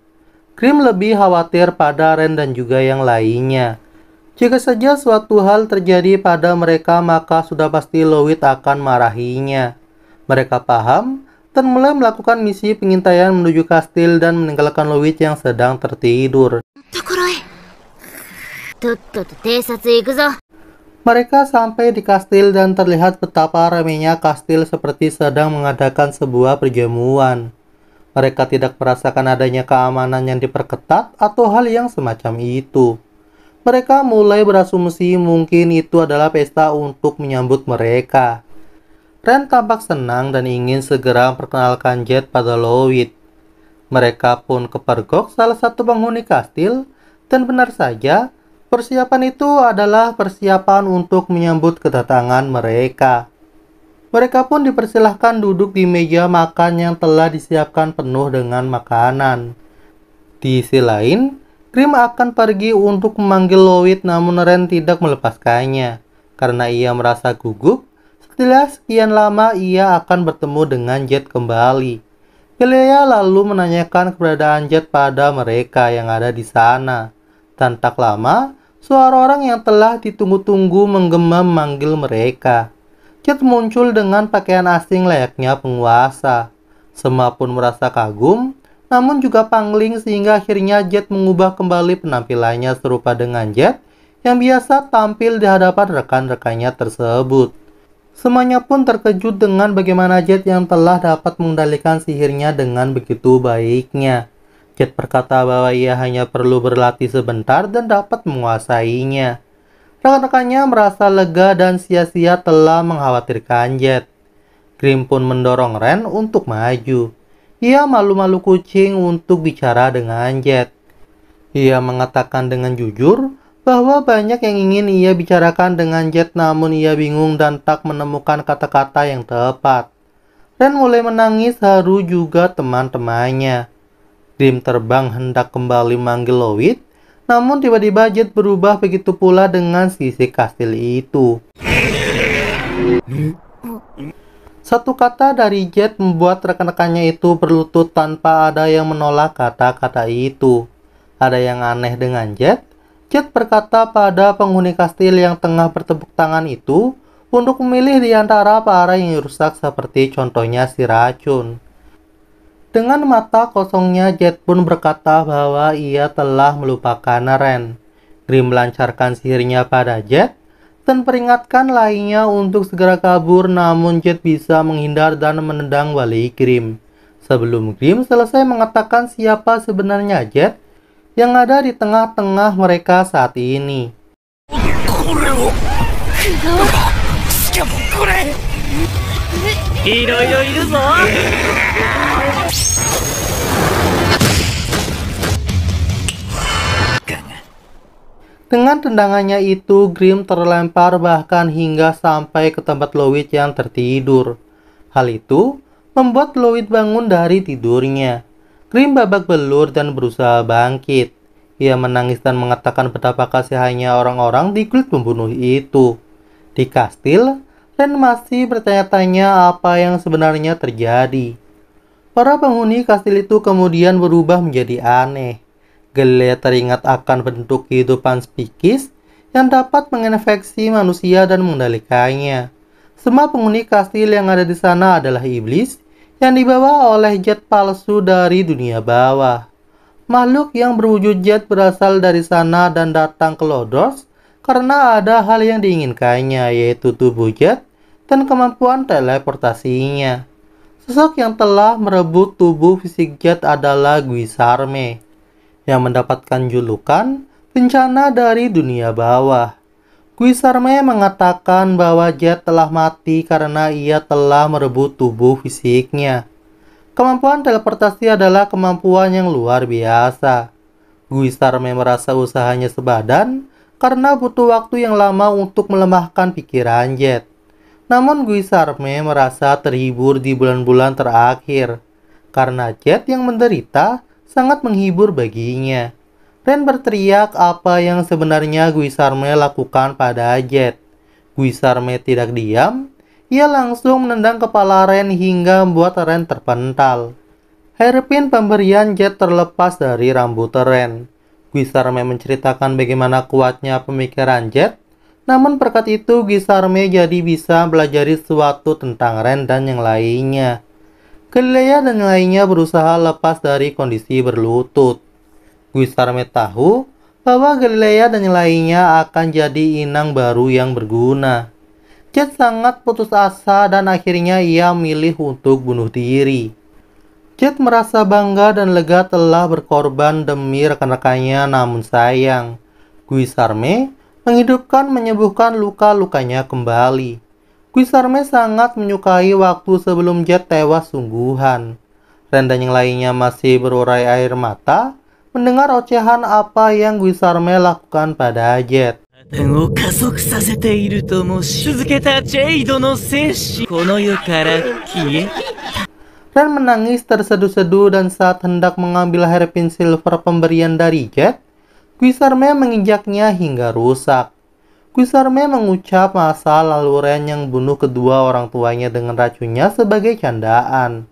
Grim lebih khawatir pada Ren dan juga yang lainnya. Jika saja suatu hal terjadi pada mereka, maka sudah pasti Lowit akan marahinya. Mereka paham dan mulai melakukan misi pengintaian menuju kastil dan meninggalkan Louis yang sedang tertidur. Mereka sampai di kastil dan terlihat betapa ramainya kastil seperti sedang mengadakan sebuah perjamuan. Mereka tidak merasakan adanya keamanan yang diperketat atau hal yang semacam itu. Mereka mulai berasumsi mungkin itu adalah pesta untuk menyambut mereka. Ren tampak senang dan ingin segera memperkenalkan Jet pada Lowit. Mereka pun kepergok salah satu penghuni kastil, dan benar saja, persiapan itu adalah persiapan untuk menyambut kedatangan mereka. Mereka pun dipersilahkan duduk di meja makan yang telah disiapkan penuh dengan makanan. Di sisi lain, Grim akan pergi untuk memanggil Lowit, namun Ren tidak melepaskannya karena ia merasa gugup setelah sekian lama ia akan bertemu dengan Jet kembali. Galilea lalu menanyakan keberadaan Jet pada mereka yang ada di sana. Dan lama, suara orang yang telah ditunggu-tunggu menggema memanggil mereka. Jet muncul dengan pakaian asing layaknya penguasa. Semua pun merasa kagum, namun juga pangling sehingga akhirnya Jet mengubah kembali penampilannya serupa dengan Jet yang biasa tampil di hadapan rekan-rekannya tersebut. Semuanya pun terkejut dengan bagaimana Jet yang telah dapat mengendalikan sihirnya dengan begitu baiknya. Jet berkata bahwa ia hanya perlu berlatih sebentar dan dapat menguasainya. Rekan-rekannya merasa lega dan sia-sia telah mengkhawatirkan Jet. Grim pun mendorong Ren untuk maju. Ia malu-malu kucing untuk bicara dengan Jet. Ia mengatakan dengan jujur bahwa banyak yang ingin ia bicarakan dengan Jet namun ia bingung dan tak menemukan kata-kata yang tepat. Ren mulai menangis haru juga teman-temannya. Dream terbang hendak kembali manggil Lowit, namun tiba-tiba Jet berubah begitu pula dengan sisi kastil itu. Satu kata dari Jet membuat rekan-rekannya itu berlutut tanpa ada yang menolak kata-kata itu. Ada yang aneh dengan Jet, Jet berkata pada penghuni kastil yang tengah bertepuk tangan itu untuk memilih di antara para yang rusak seperti contohnya si racun. Dengan mata kosongnya, Jet pun berkata bahwa ia telah melupakan Ren. Grim melancarkan sihirnya pada Jet dan peringatkan lainnya untuk segera kabur namun Jet bisa menghindar dan menendang wali Grim. Sebelum Grim selesai mengatakan siapa sebenarnya Jet, yang ada di tengah-tengah mereka saat ini. Dengan tendangannya itu, Grim terlempar bahkan hingga sampai ke tempat Lowit yang tertidur. Hal itu membuat Lowit bangun dari tidurnya. Krim babak belur dan berusaha bangkit. Ia menangis dan mengatakan betapa kasihannya orang-orang di kulit pembunuh itu. Di kastil, Ren masih bertanya-tanya apa yang sebenarnya terjadi. Para penghuni kastil itu kemudian berubah menjadi aneh. Gele teringat akan bentuk kehidupan spikis yang dapat menginfeksi manusia dan mengendalikannya. Semua penghuni kastil yang ada di sana adalah iblis yang dibawa oleh jet palsu dari dunia bawah. Makhluk yang berwujud jet berasal dari sana dan datang ke Lodos karena ada hal yang diinginkannya yaitu tubuh jet dan kemampuan teleportasinya. Sosok yang telah merebut tubuh fisik jet adalah Guisarme yang mendapatkan julukan bencana dari dunia bawah. Kuisarmaya mengatakan bahwa Jet telah mati karena ia telah merebut tubuh fisiknya. Kemampuan teleportasi adalah kemampuan yang luar biasa. Guisarme merasa usahanya sebadan karena butuh waktu yang lama untuk melemahkan pikiran Jet. Namun Guisarme merasa terhibur di bulan-bulan terakhir karena Jet yang menderita sangat menghibur baginya. Ren berteriak apa yang sebenarnya Guisarme lakukan pada Jet. Guisarme tidak diam, ia langsung menendang kepala Ren hingga membuat Ren terpental. Hairpin pemberian Jet terlepas dari rambut Ren. Guisarme menceritakan bagaimana kuatnya pemikiran Jet, namun berkat itu Guisarme jadi bisa belajar sesuatu tentang Ren dan yang lainnya. Kelea dan yang lainnya berusaha lepas dari kondisi berlutut. Guisarme tahu bahwa Galilea dan yang lainnya akan jadi inang baru yang berguna. Jet sangat putus asa dan akhirnya ia milih untuk bunuh diri. Jet merasa bangga dan lega telah berkorban demi rekan-rekannya namun sayang. Guisarme menghidupkan menyembuhkan luka-lukanya kembali. Guisarme sangat menyukai waktu sebelum Jet tewas sungguhan. Rendan yang lainnya masih berurai air mata, mendengar ocehan apa yang Guisarme lakukan pada Jet. Dan menangis terseduh-seduh dan saat hendak mengambil hairpin silver pemberian dari Jet, Guisarme menginjaknya hingga rusak. Guisarme mengucap masa lalu Ren yang bunuh kedua orang tuanya dengan racunnya sebagai candaan.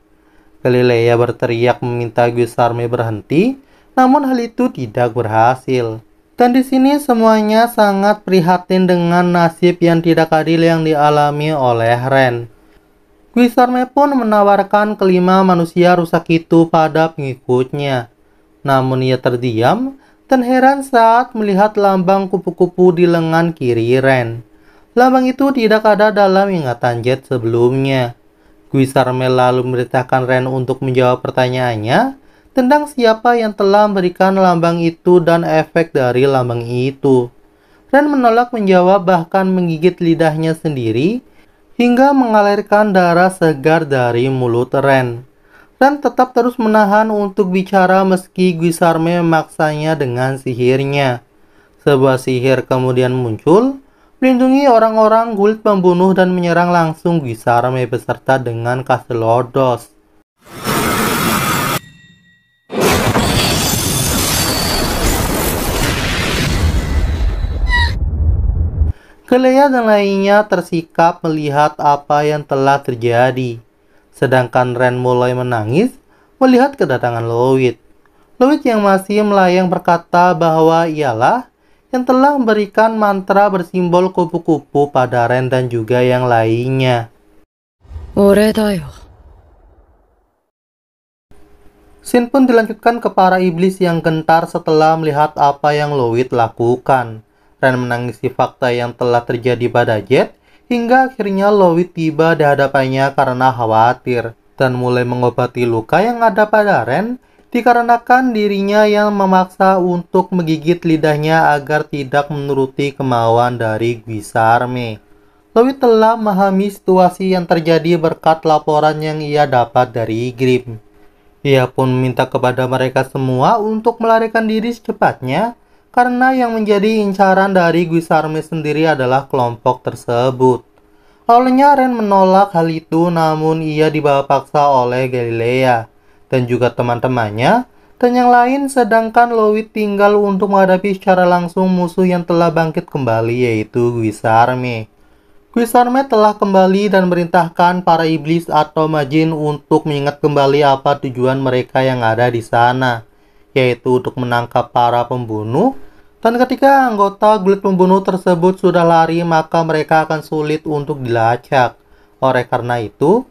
Galilea berteriak meminta Guisarme berhenti namun hal itu tidak berhasil. Dan di sini semuanya sangat prihatin dengan nasib yang tidak adil yang dialami oleh Ren. Guisarme pun menawarkan kelima manusia rusak itu pada pengikutnya. Namun ia terdiam dan heran saat melihat lambang kupu-kupu di lengan kiri Ren. Lambang itu tidak ada dalam ingatan Jet sebelumnya. Guisarme lalu memerintahkan Ren untuk menjawab pertanyaannya tentang siapa yang telah memberikan lambang itu dan efek dari lambang itu. Ren menolak menjawab bahkan menggigit lidahnya sendiri hingga mengalirkan darah segar dari mulut Ren. Ren tetap terus menahan untuk bicara meski Guisarme memaksanya dengan sihirnya. Sebuah sihir kemudian muncul, melindungi orang-orang gulit pembunuh dan menyerang langsung Guisarme beserta dengan Kaselodos. Kelea dan lainnya tersikap melihat apa yang telah terjadi. Sedangkan Ren mulai menangis melihat kedatangan Lowit. Lowit yang masih melayang berkata bahwa ialah yang telah memberikan mantra bersimbol kupu-kupu pada Ren dan juga yang lainnya. Sin pun dilanjutkan ke para iblis yang gentar setelah melihat apa yang Lowit lakukan dan menangisi fakta yang telah terjadi pada Jet, hingga akhirnya Lowit tiba di hadapannya karena khawatir dan mulai mengobati luka yang ada pada Ren dikarenakan dirinya yang memaksa untuk menggigit lidahnya agar tidak menuruti kemauan dari Guisarme. Lowit telah memahami situasi yang terjadi berkat laporan yang ia dapat dari Grim. Ia pun meminta kepada mereka semua untuk melarikan diri secepatnya karena yang menjadi incaran dari Guisarme sendiri adalah kelompok tersebut. Awalnya Ren menolak hal itu namun ia dibawa paksa oleh Galilea dan juga teman-temannya dan yang lain sedangkan Lowit tinggal untuk menghadapi secara langsung musuh yang telah bangkit kembali yaitu Guisarme. Guisarme telah kembali dan merintahkan para iblis atau majin untuk mengingat kembali apa tujuan mereka yang ada di sana yaitu untuk menangkap para pembunuh. Dan ketika anggota guild pembunuh tersebut sudah lari, maka mereka akan sulit untuk dilacak. Oleh karena itu,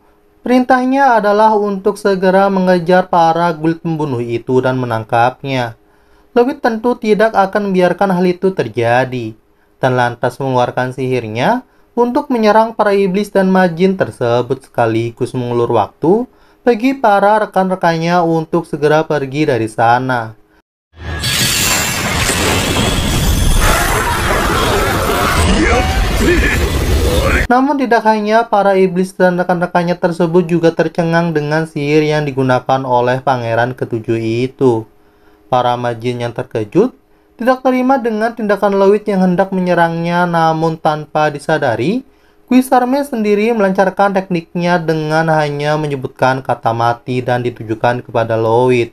perintahnya adalah untuk segera mengejar para guild pembunuh itu dan menangkapnya. Lewit tentu tidak akan membiarkan hal itu terjadi, dan lantas mengeluarkan sihirnya untuk menyerang para iblis dan majin tersebut sekaligus mengulur waktu bagi para rekan-rekannya untuk segera pergi dari sana. Namun tidak hanya para iblis dan rekan-rekannya tersebut juga tercengang dengan sihir yang digunakan oleh pangeran ketujuh itu. Para majin yang terkejut tidak terima dengan tindakan Lewit yang hendak menyerangnya namun tanpa disadari, Wisarme sendiri melancarkan tekniknya dengan hanya menyebutkan kata mati dan ditujukan kepada Lowit.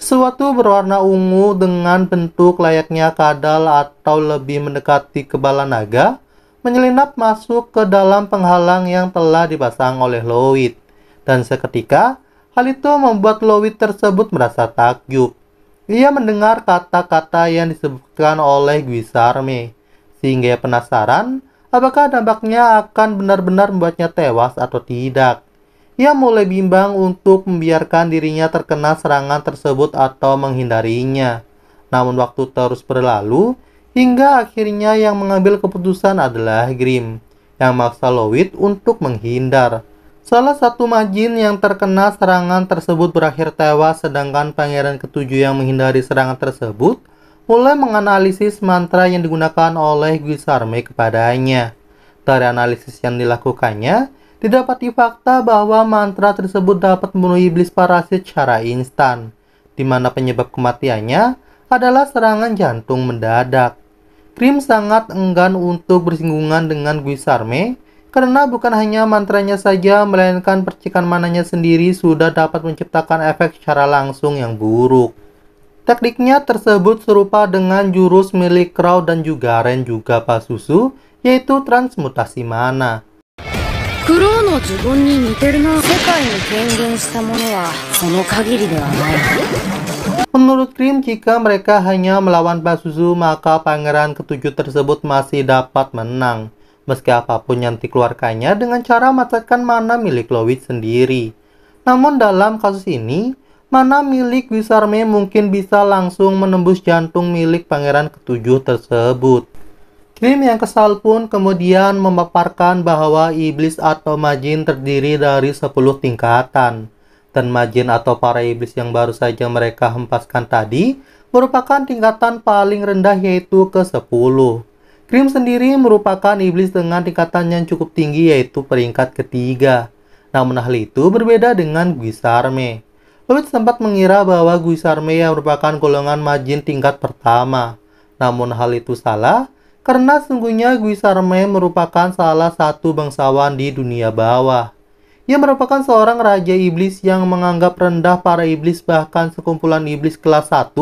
Sesuatu berwarna ungu dengan bentuk layaknya kadal atau lebih mendekati kepala naga menyelinap masuk ke dalam penghalang yang telah dipasang oleh Lowit, Dan seketika, hal itu membuat Lowit tersebut merasa takjub. Ia mendengar kata-kata yang disebutkan oleh Guisarme, sehingga penasaran apakah dampaknya akan benar-benar membuatnya tewas atau tidak. Ia mulai bimbang untuk membiarkan dirinya terkena serangan tersebut atau menghindarinya. Namun waktu terus berlalu, hingga akhirnya yang mengambil keputusan adalah Grim, yang maksa Lowit untuk menghindar. Salah satu majin yang terkena serangan tersebut berakhir tewas, sedangkan pangeran ketujuh yang menghindari serangan tersebut mulai menganalisis mantra yang digunakan oleh Guisarme kepadanya. Dari analisis yang dilakukannya, didapati fakta bahwa mantra tersebut dapat membunuh iblis parasit secara instan, di mana penyebab kematiannya adalah serangan jantung mendadak. Krim sangat enggan untuk bersinggungan dengan Guisarme, karena bukan hanya mantranya saja, melainkan percikan mananya sendiri sudah dapat menciptakan efek secara langsung yang buruk. Tekniknya tersebut serupa dengan jurus milik Crow dan juga Ren juga Susu, yaitu transmutasi mana. Menurut Krim, jika mereka hanya melawan Susu maka pangeran ketujuh tersebut masih dapat menang. Meski apapun yang dikeluarkannya dengan cara macetkan mana milik Lowit sendiri. Namun dalam kasus ini, mana milik Wisarme mungkin bisa langsung menembus jantung milik pangeran ketujuh tersebut. Krim yang kesal pun kemudian memaparkan bahwa iblis atau majin terdiri dari 10 tingkatan. Dan majin atau para iblis yang baru saja mereka hempaskan tadi merupakan tingkatan paling rendah yaitu ke-10. Krim sendiri merupakan iblis dengan tingkatan yang cukup tinggi yaitu peringkat ketiga. Namun hal itu berbeda dengan Guisarme. Belut sempat mengira bahwa Guisarmea merupakan golongan majin tingkat pertama. Namun hal itu salah, karena sungguhnya Guisarmea merupakan salah satu bangsawan di dunia bawah. Ia merupakan seorang raja iblis yang menganggap rendah para iblis bahkan sekumpulan iblis kelas 1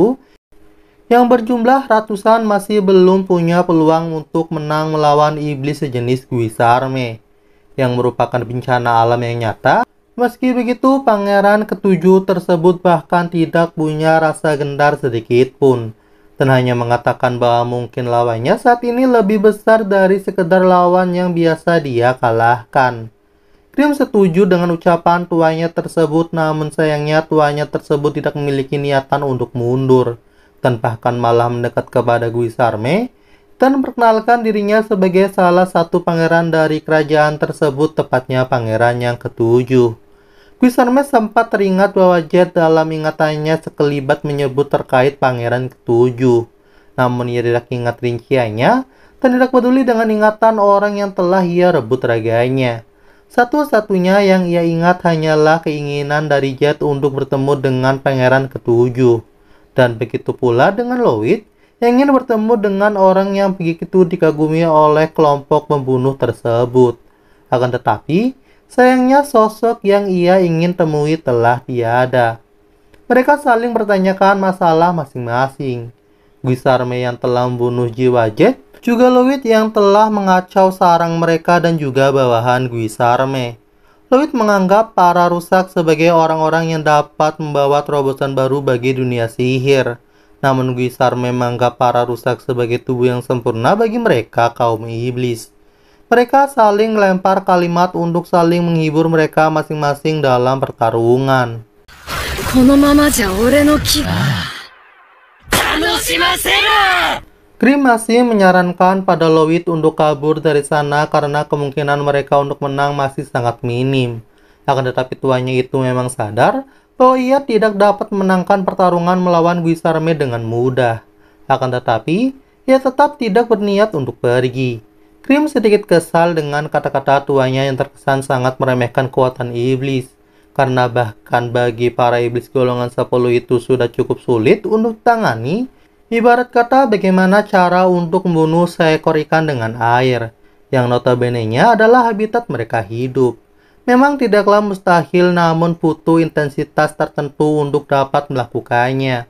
yang berjumlah ratusan masih belum punya peluang untuk menang melawan iblis sejenis Guisarme yang merupakan bencana alam yang nyata Meski begitu, pangeran ketujuh tersebut bahkan tidak punya rasa gendar sedikit pun dan hanya mengatakan bahwa mungkin lawannya saat ini lebih besar dari sekedar lawan yang biasa dia kalahkan. Krim setuju dengan ucapan tuanya tersebut namun sayangnya tuanya tersebut tidak memiliki niatan untuk mundur dan bahkan malah mendekat kepada Guisarme dan perkenalkan dirinya sebagai salah satu pangeran dari kerajaan tersebut tepatnya pangeran yang ketujuh. Quisermes sempat teringat bahwa Jet dalam ingatannya sekelibat menyebut terkait pangeran ketujuh. Namun ia tidak ingat rinciannya dan tidak peduli dengan ingatan orang yang telah ia rebut raganya. Satu-satunya yang ia ingat hanyalah keinginan dari Jet untuk bertemu dengan pangeran ketujuh. Dan begitu pula dengan Lloyd yang ingin bertemu dengan orang yang begitu dikagumi oleh kelompok pembunuh tersebut. Akan tetapi, Sayangnya sosok yang ia ingin temui telah tiada. Mereka saling bertanyakan masalah masing-masing. Guisarme yang telah membunuh Jiwajet, juga Lewit yang telah mengacau sarang mereka dan juga bawahan Guisarme. Lewit menganggap para rusak sebagai orang-orang yang dapat membawa terobosan baru bagi dunia sihir. Namun Guisarme menganggap para rusak sebagai tubuh yang sempurna bagi mereka kaum iblis. Mereka saling lempar kalimat untuk saling menghibur mereka masing-masing dalam pertarungan. Krim masih menyarankan pada Lowit untuk kabur dari sana karena kemungkinan mereka untuk menang masih sangat minim. Akan tetapi tuanya itu memang sadar bahwa ia tidak dapat menangkan pertarungan melawan Wisarme dengan mudah. Akan tetapi, ia tetap tidak berniat untuk pergi. Krim sedikit kesal dengan kata-kata tuanya yang terkesan sangat meremehkan kekuatan iblis. Karena bahkan bagi para iblis golongan 10 itu sudah cukup sulit untuk tangani. Ibarat kata bagaimana cara untuk membunuh seekor ikan dengan air. Yang notabene-nya adalah habitat mereka hidup. Memang tidaklah mustahil namun butuh intensitas tertentu untuk dapat melakukannya.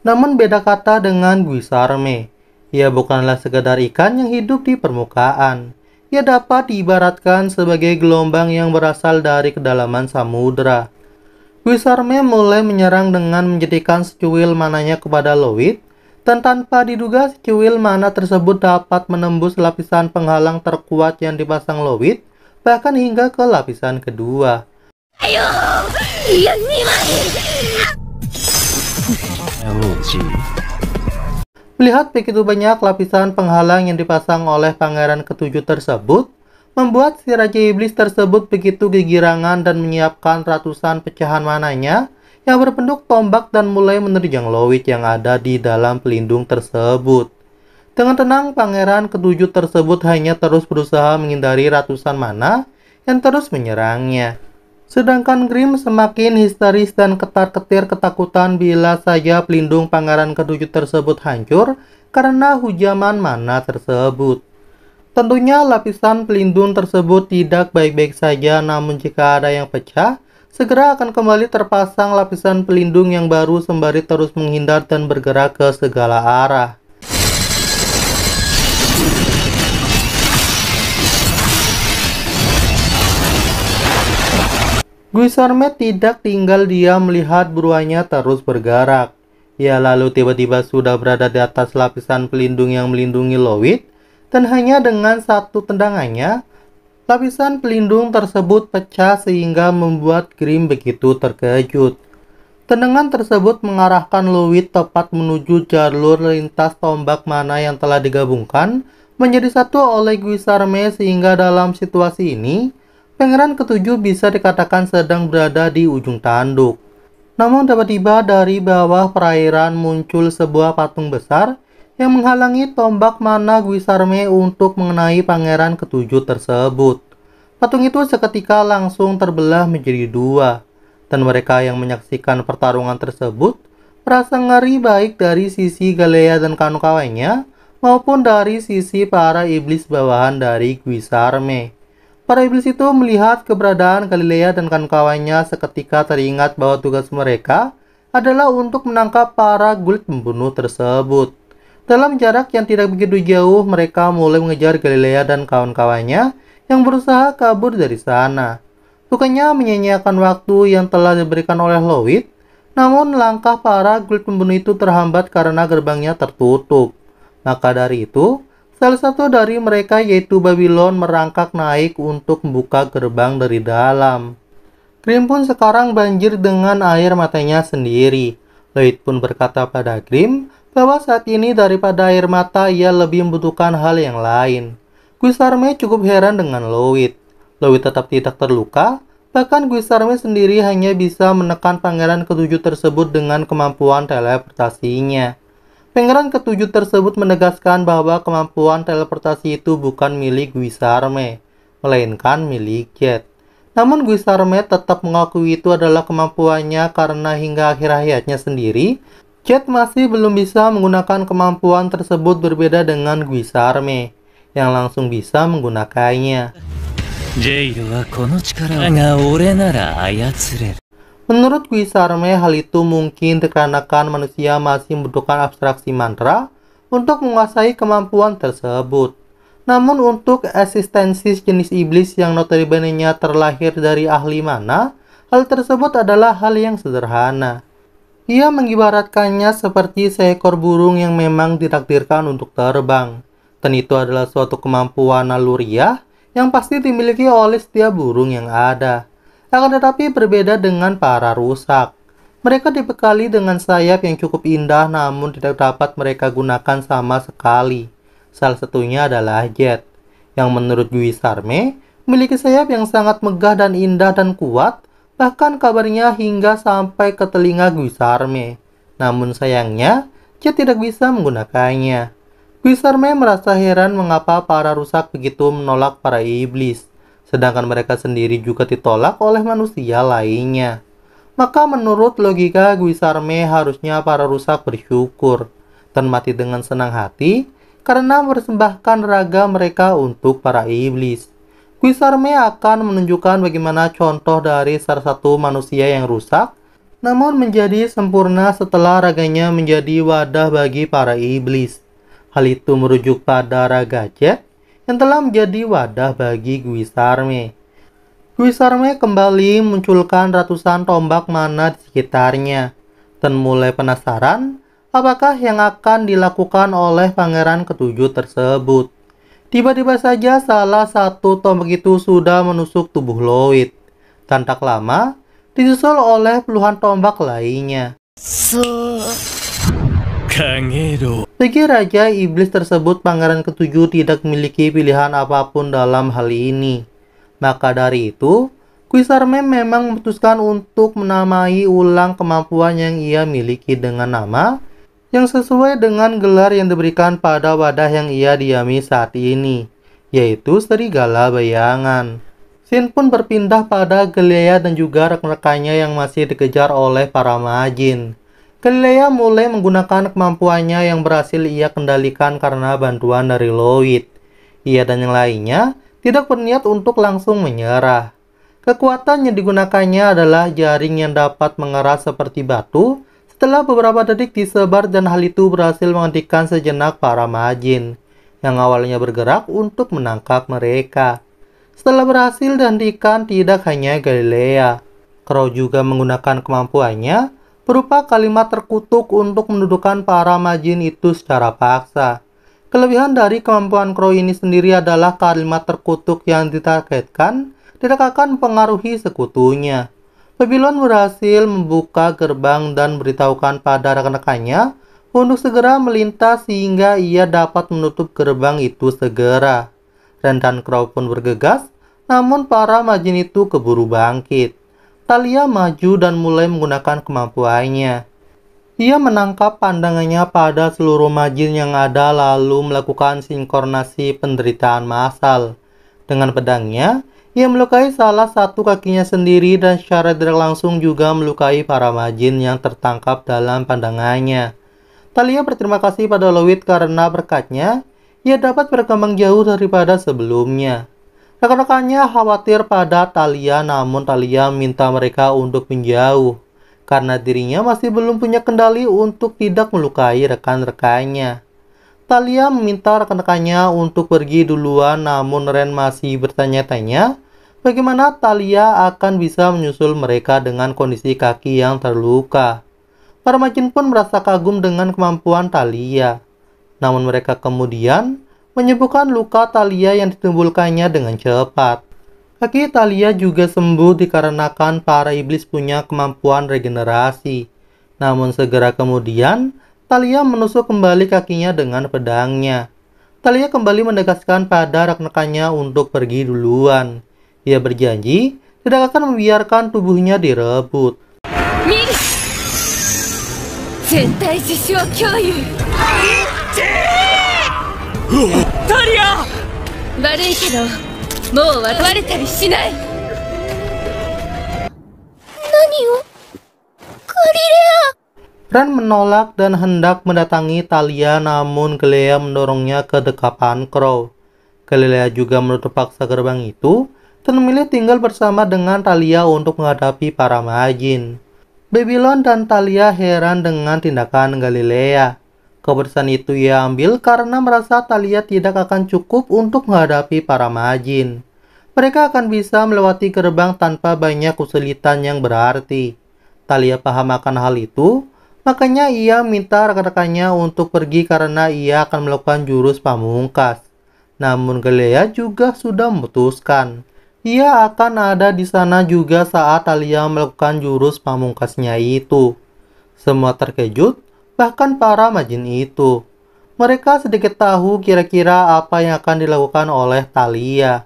Namun beda kata dengan Guisarme ia bukanlah sekedar ikan yang hidup di permukaan. Ia dapat diibaratkan sebagai gelombang yang berasal dari kedalaman samudera. Wisarme mulai menyerang dengan menjadikan secuil mananya kepada Lowit, dan tanpa diduga secuil mana tersebut dapat menembus lapisan penghalang terkuat yang dipasang Lowit, bahkan hingga ke lapisan kedua. Ayo, yang ini Melihat begitu banyak lapisan penghalang yang dipasang oleh pangeran ketujuh tersebut, membuat si Raja Iblis tersebut begitu gegirangan dan menyiapkan ratusan pecahan mananya yang berbentuk tombak dan mulai menerjang Lowit yang ada di dalam pelindung tersebut. Dengan tenang, pangeran ketujuh tersebut hanya terus berusaha menghindari ratusan mana yang terus menyerangnya. Sedangkan Grim semakin histeris dan ketar-ketir ketakutan bila saja pelindung pangeran ketujuh tersebut hancur karena hujaman mana tersebut. Tentunya lapisan pelindung tersebut tidak baik-baik saja namun jika ada yang pecah, segera akan kembali terpasang lapisan pelindung yang baru sembari terus menghindar dan bergerak ke segala arah. Guisarmet tidak tinggal dia melihat buruannya terus bergerak. Ia ya, lalu tiba-tiba sudah berada di atas lapisan pelindung yang melindungi Lowit, dan hanya dengan satu tendangannya, lapisan pelindung tersebut pecah sehingga membuat Grim begitu terkejut. Tendangan tersebut mengarahkan Lowit tepat menuju jalur lintas tombak mana yang telah digabungkan menjadi satu oleh Guisarme sehingga dalam situasi ini, Pangeran ketujuh bisa dikatakan sedang berada di ujung tanduk. Namun tiba-tiba dari bawah perairan muncul sebuah patung besar yang menghalangi tombak mana Guisarme untuk mengenai pangeran ketujuh tersebut. Patung itu seketika langsung terbelah menjadi dua, dan mereka yang menyaksikan pertarungan tersebut merasa ngeri baik dari sisi Galea dan kawan-kawannya maupun dari sisi para iblis bawahan dari Guisarme. Para iblis itu melihat keberadaan Galilea dan kawan-kawannya seketika teringat bahwa tugas mereka adalah untuk menangkap para gulit pembunuh tersebut. Dalam jarak yang tidak begitu jauh, mereka mulai mengejar Galilea dan kawan-kawannya yang berusaha kabur dari sana. Bukannya menyanyiakan waktu yang telah diberikan oleh Lowit, namun langkah para gulit pembunuh itu terhambat karena gerbangnya tertutup. Maka dari itu, Salah satu dari mereka yaitu Babylon merangkak naik untuk membuka gerbang dari dalam. Grim pun sekarang banjir dengan air matanya sendiri. Lloyd pun berkata pada Grim bahwa saat ini daripada air mata ia lebih membutuhkan hal yang lain. Guisarme cukup heran dengan Lloyd. Lloyd tetap tidak terluka, bahkan Guisarme sendiri hanya bisa menekan pangeran ketujuh tersebut dengan kemampuan teleportasinya. Pangeran ketujuh tersebut menegaskan bahwa kemampuan teleportasi itu bukan milik Guisarme, melainkan milik Jet. Namun Guisarme tetap mengakui itu adalah kemampuannya karena hingga akhir hayatnya sendiri, Jet masih belum bisa menggunakan kemampuan tersebut berbeda dengan Guisarme, yang langsung bisa menggunakannya. Menurut Guisarme, hal itu mungkin dikarenakan manusia masih membutuhkan abstraksi mantra untuk menguasai kemampuan tersebut. Namun untuk eksistensi jenis iblis yang notabene-nya terlahir dari ahli mana, hal tersebut adalah hal yang sederhana. Ia mengibaratkannya seperti seekor burung yang memang ditakdirkan untuk terbang. Dan itu adalah suatu kemampuan naluriah yang pasti dimiliki oleh setiap burung yang ada. Akan tetapi berbeda dengan para rusak. Mereka dibekali dengan sayap yang cukup indah namun tidak dapat mereka gunakan sama sekali. Salah satunya adalah jet, yang menurut Dwi Sarme, memiliki sayap yang sangat megah dan indah dan kuat, bahkan kabarnya hingga sampai ke telinga Dwi Sarme. Namun sayangnya, jet tidak bisa menggunakannya. Sarme merasa heran mengapa para rusak begitu menolak para iblis sedangkan mereka sendiri juga ditolak oleh manusia lainnya. Maka menurut logika Guisarme harusnya para rusak bersyukur dan mati dengan senang hati karena mempersembahkan raga mereka untuk para iblis. Guisarme akan menunjukkan bagaimana contoh dari salah satu manusia yang rusak namun menjadi sempurna setelah raganya menjadi wadah bagi para iblis. Hal itu merujuk pada raga Jet yang telah menjadi wadah bagi Guisarme. Guisarme kembali munculkan ratusan tombak mana di sekitarnya, dan mulai penasaran apakah yang akan dilakukan oleh pangeran ketujuh tersebut. Tiba-tiba saja salah satu tombak itu sudah menusuk tubuh Lloyd, dan tak lama disusul oleh puluhan tombak lainnya. So Kangero. Iblis tersebut, Pangeran Ketujuh tidak memiliki pilihan apapun dalam hal ini. Maka dari itu, Kuisarme memang memutuskan untuk menamai ulang kemampuan yang ia miliki dengan nama yang sesuai dengan gelar yang diberikan pada wadah yang ia diami saat ini, yaitu Serigala Bayangan. Sin pun berpindah pada Gelea dan juga rekan-rekannya yang masih dikejar oleh para majin. Galilea mulai menggunakan kemampuannya yang berhasil ia kendalikan karena bantuan dari Lloyd. Ia dan yang lainnya tidak berniat untuk langsung menyerah. Kekuatan yang digunakannya adalah jaring yang dapat mengeras seperti batu. Setelah beberapa detik disebar dan hal itu berhasil menghentikan sejenak para majin yang awalnya bergerak untuk menangkap mereka. Setelah berhasil dihentikan tidak hanya Galilea, Crow juga menggunakan kemampuannya berupa kalimat terkutuk untuk mendudukan para majin itu secara paksa. Kelebihan dari kemampuan Crow ini sendiri adalah kalimat terkutuk yang ditargetkan tidak akan mempengaruhi sekutunya. Babylon berhasil membuka gerbang dan beritahukan pada rekan-rekannya untuk segera melintas sehingga ia dapat menutup gerbang itu segera. Ren dan Crow pun bergegas, namun para majin itu keburu bangkit. Talia maju dan mulai menggunakan kemampuannya. Ia menangkap pandangannya pada seluruh majin yang ada lalu melakukan sinkronasi penderitaan massal. Dengan pedangnya, ia melukai salah satu kakinya sendiri dan secara tidak langsung juga melukai para majin yang tertangkap dalam pandangannya. Talia berterima kasih pada Lowit karena berkatnya, ia dapat berkembang jauh daripada sebelumnya. Rekan-rekannya khawatir pada Talia namun Talia minta mereka untuk menjauh karena dirinya masih belum punya kendali untuk tidak melukai rekan-rekannya. Talia meminta rekan-rekannya untuk pergi duluan namun Ren masih bertanya-tanya bagaimana Talia akan bisa menyusul mereka dengan kondisi kaki yang terluka. Para macin pun merasa kagum dengan kemampuan Talia. Namun mereka kemudian menyembuhkan luka Talia yang ditimbulkannya dengan cepat. Kaki Talia juga sembuh dikarenakan para iblis punya kemampuan regenerasi. Namun segera kemudian, Talia menusuk kembali kakinya dengan pedangnya. Talia kembali menegaskan pada rekan-rekannya untuk pergi duluan. Ia berjanji tidak akan membiarkan tubuhnya direbut. Min! Ren menolak dan hendak mendatangi Talia namun Galilea mendorongnya ke dekapan Crow. Galilea juga menutup paksa gerbang itu dan memilih tinggal bersama dengan Talia untuk menghadapi para majin. Babylon dan Talia heran dengan tindakan Galilea. Kebersihan itu ia ambil karena merasa Talia tidak akan cukup untuk menghadapi para majin. Mereka akan bisa melewati gerbang tanpa banyak kesulitan yang berarti. Talia paham akan hal itu, makanya ia minta rekan-rekannya untuk pergi karena ia akan melakukan jurus pamungkas. Namun Galea juga sudah memutuskan. Ia akan ada di sana juga saat Talia melakukan jurus pamungkasnya itu. Semua terkejut bahkan para majin itu. Mereka sedikit tahu kira-kira apa yang akan dilakukan oleh Talia.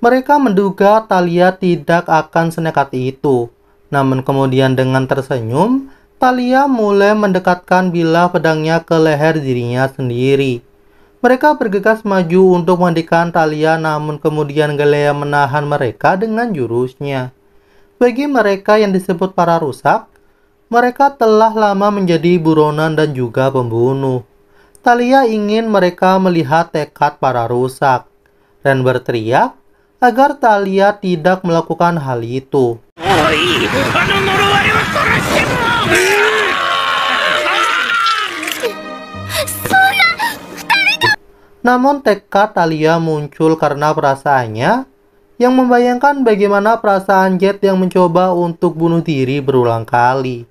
Mereka menduga Talia tidak akan senekat itu. Namun kemudian dengan tersenyum, Talia mulai mendekatkan bilah pedangnya ke leher dirinya sendiri. Mereka bergegas maju untuk menghentikan Talia namun kemudian Galea menahan mereka dengan jurusnya. Bagi mereka yang disebut para rusak, mereka telah lama menjadi buronan dan juga pembunuh. Talia ingin mereka melihat tekad para rusak. Ren berteriak agar Talia tidak melakukan hal itu. Namun tekad Talia muncul karena perasaannya yang membayangkan bagaimana perasaan Jet yang mencoba untuk bunuh diri berulang kali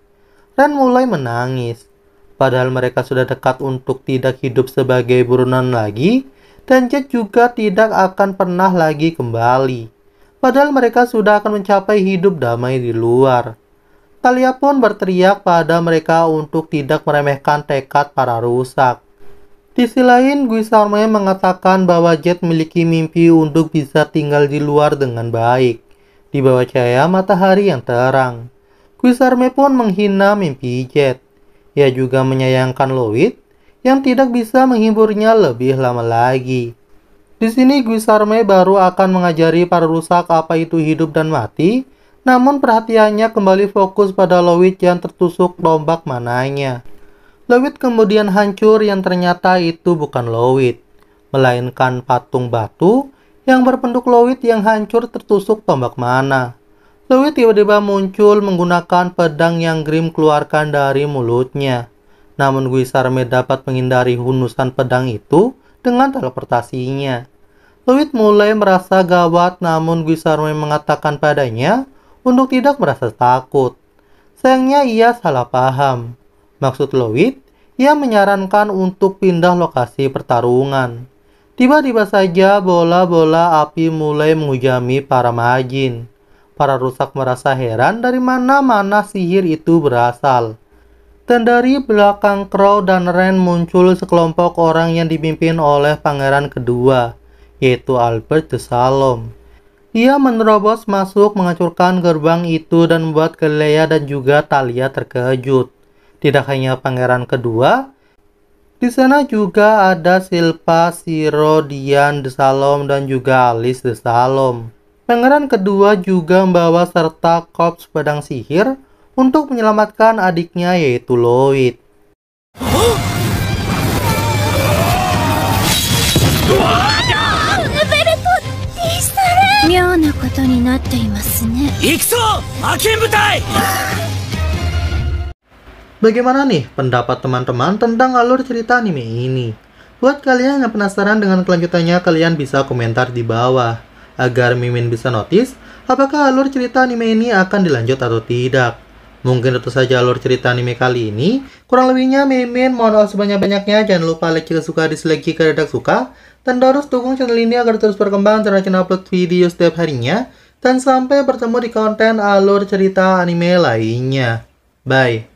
dan mulai menangis. Padahal mereka sudah dekat untuk tidak hidup sebagai burunan lagi, dan Jet juga tidak akan pernah lagi kembali. Padahal mereka sudah akan mencapai hidup damai di luar. Talia pun berteriak pada mereka untuk tidak meremehkan tekad para rusak. Di sisi lain, Guisarme mengatakan bahwa Jet memiliki mimpi untuk bisa tinggal di luar dengan baik, di bawah cahaya matahari yang terang. Guisarme pun menghina mimpi Jet. Ia juga menyayangkan Lloyd yang tidak bisa menghiburnya lebih lama lagi. Di sini Guisarme baru akan mengajari para rusak apa itu hidup dan mati, namun perhatiannya kembali fokus pada Lloyd yang tertusuk tombak mananya. Lloyd kemudian hancur yang ternyata itu bukan Lloyd, melainkan patung batu yang berpenduk Lloyd yang hancur tertusuk tombak mana. Louis tiba-tiba muncul menggunakan pedang yang Grim keluarkan dari mulutnya. Namun Guisarme dapat menghindari hunusan pedang itu dengan teleportasinya. Louis mulai merasa gawat namun Guisarme mengatakan padanya untuk tidak merasa takut. Sayangnya ia salah paham. Maksud Louis, ia menyarankan untuk pindah lokasi pertarungan. Tiba-tiba saja bola-bola api mulai menghujami para majin para rusak merasa heran dari mana-mana sihir itu berasal. Dan dari belakang Crow dan Ren muncul sekelompok orang yang dipimpin oleh pangeran kedua, yaitu Albert de Salom. Ia menerobos masuk menghancurkan gerbang itu dan membuat Galilea dan juga Talia terkejut. Tidak hanya pangeran kedua, di sana juga ada Silpa, Siro, Dian, de Salom, dan juga Alice de Salom. Pangeran kedua juga membawa serta korps pedang sihir untuk menyelamatkan adiknya yaitu Lloyd. Bagaimana nih pendapat teman-teman tentang alur cerita anime ini? Buat kalian yang penasaran dengan kelanjutannya, kalian bisa komentar di bawah agar Mimin bisa notice apakah alur cerita anime ini akan dilanjut atau tidak. Mungkin itu saja alur cerita anime kali ini. Kurang lebihnya Mimin mohon maaf sebanyak-banyaknya. Jangan lupa like jika suka, dislike jika tidak suka. Dan terus dukung channel ini agar terus berkembang dan rajin upload video setiap harinya. Dan sampai bertemu di konten alur cerita anime lainnya. Bye.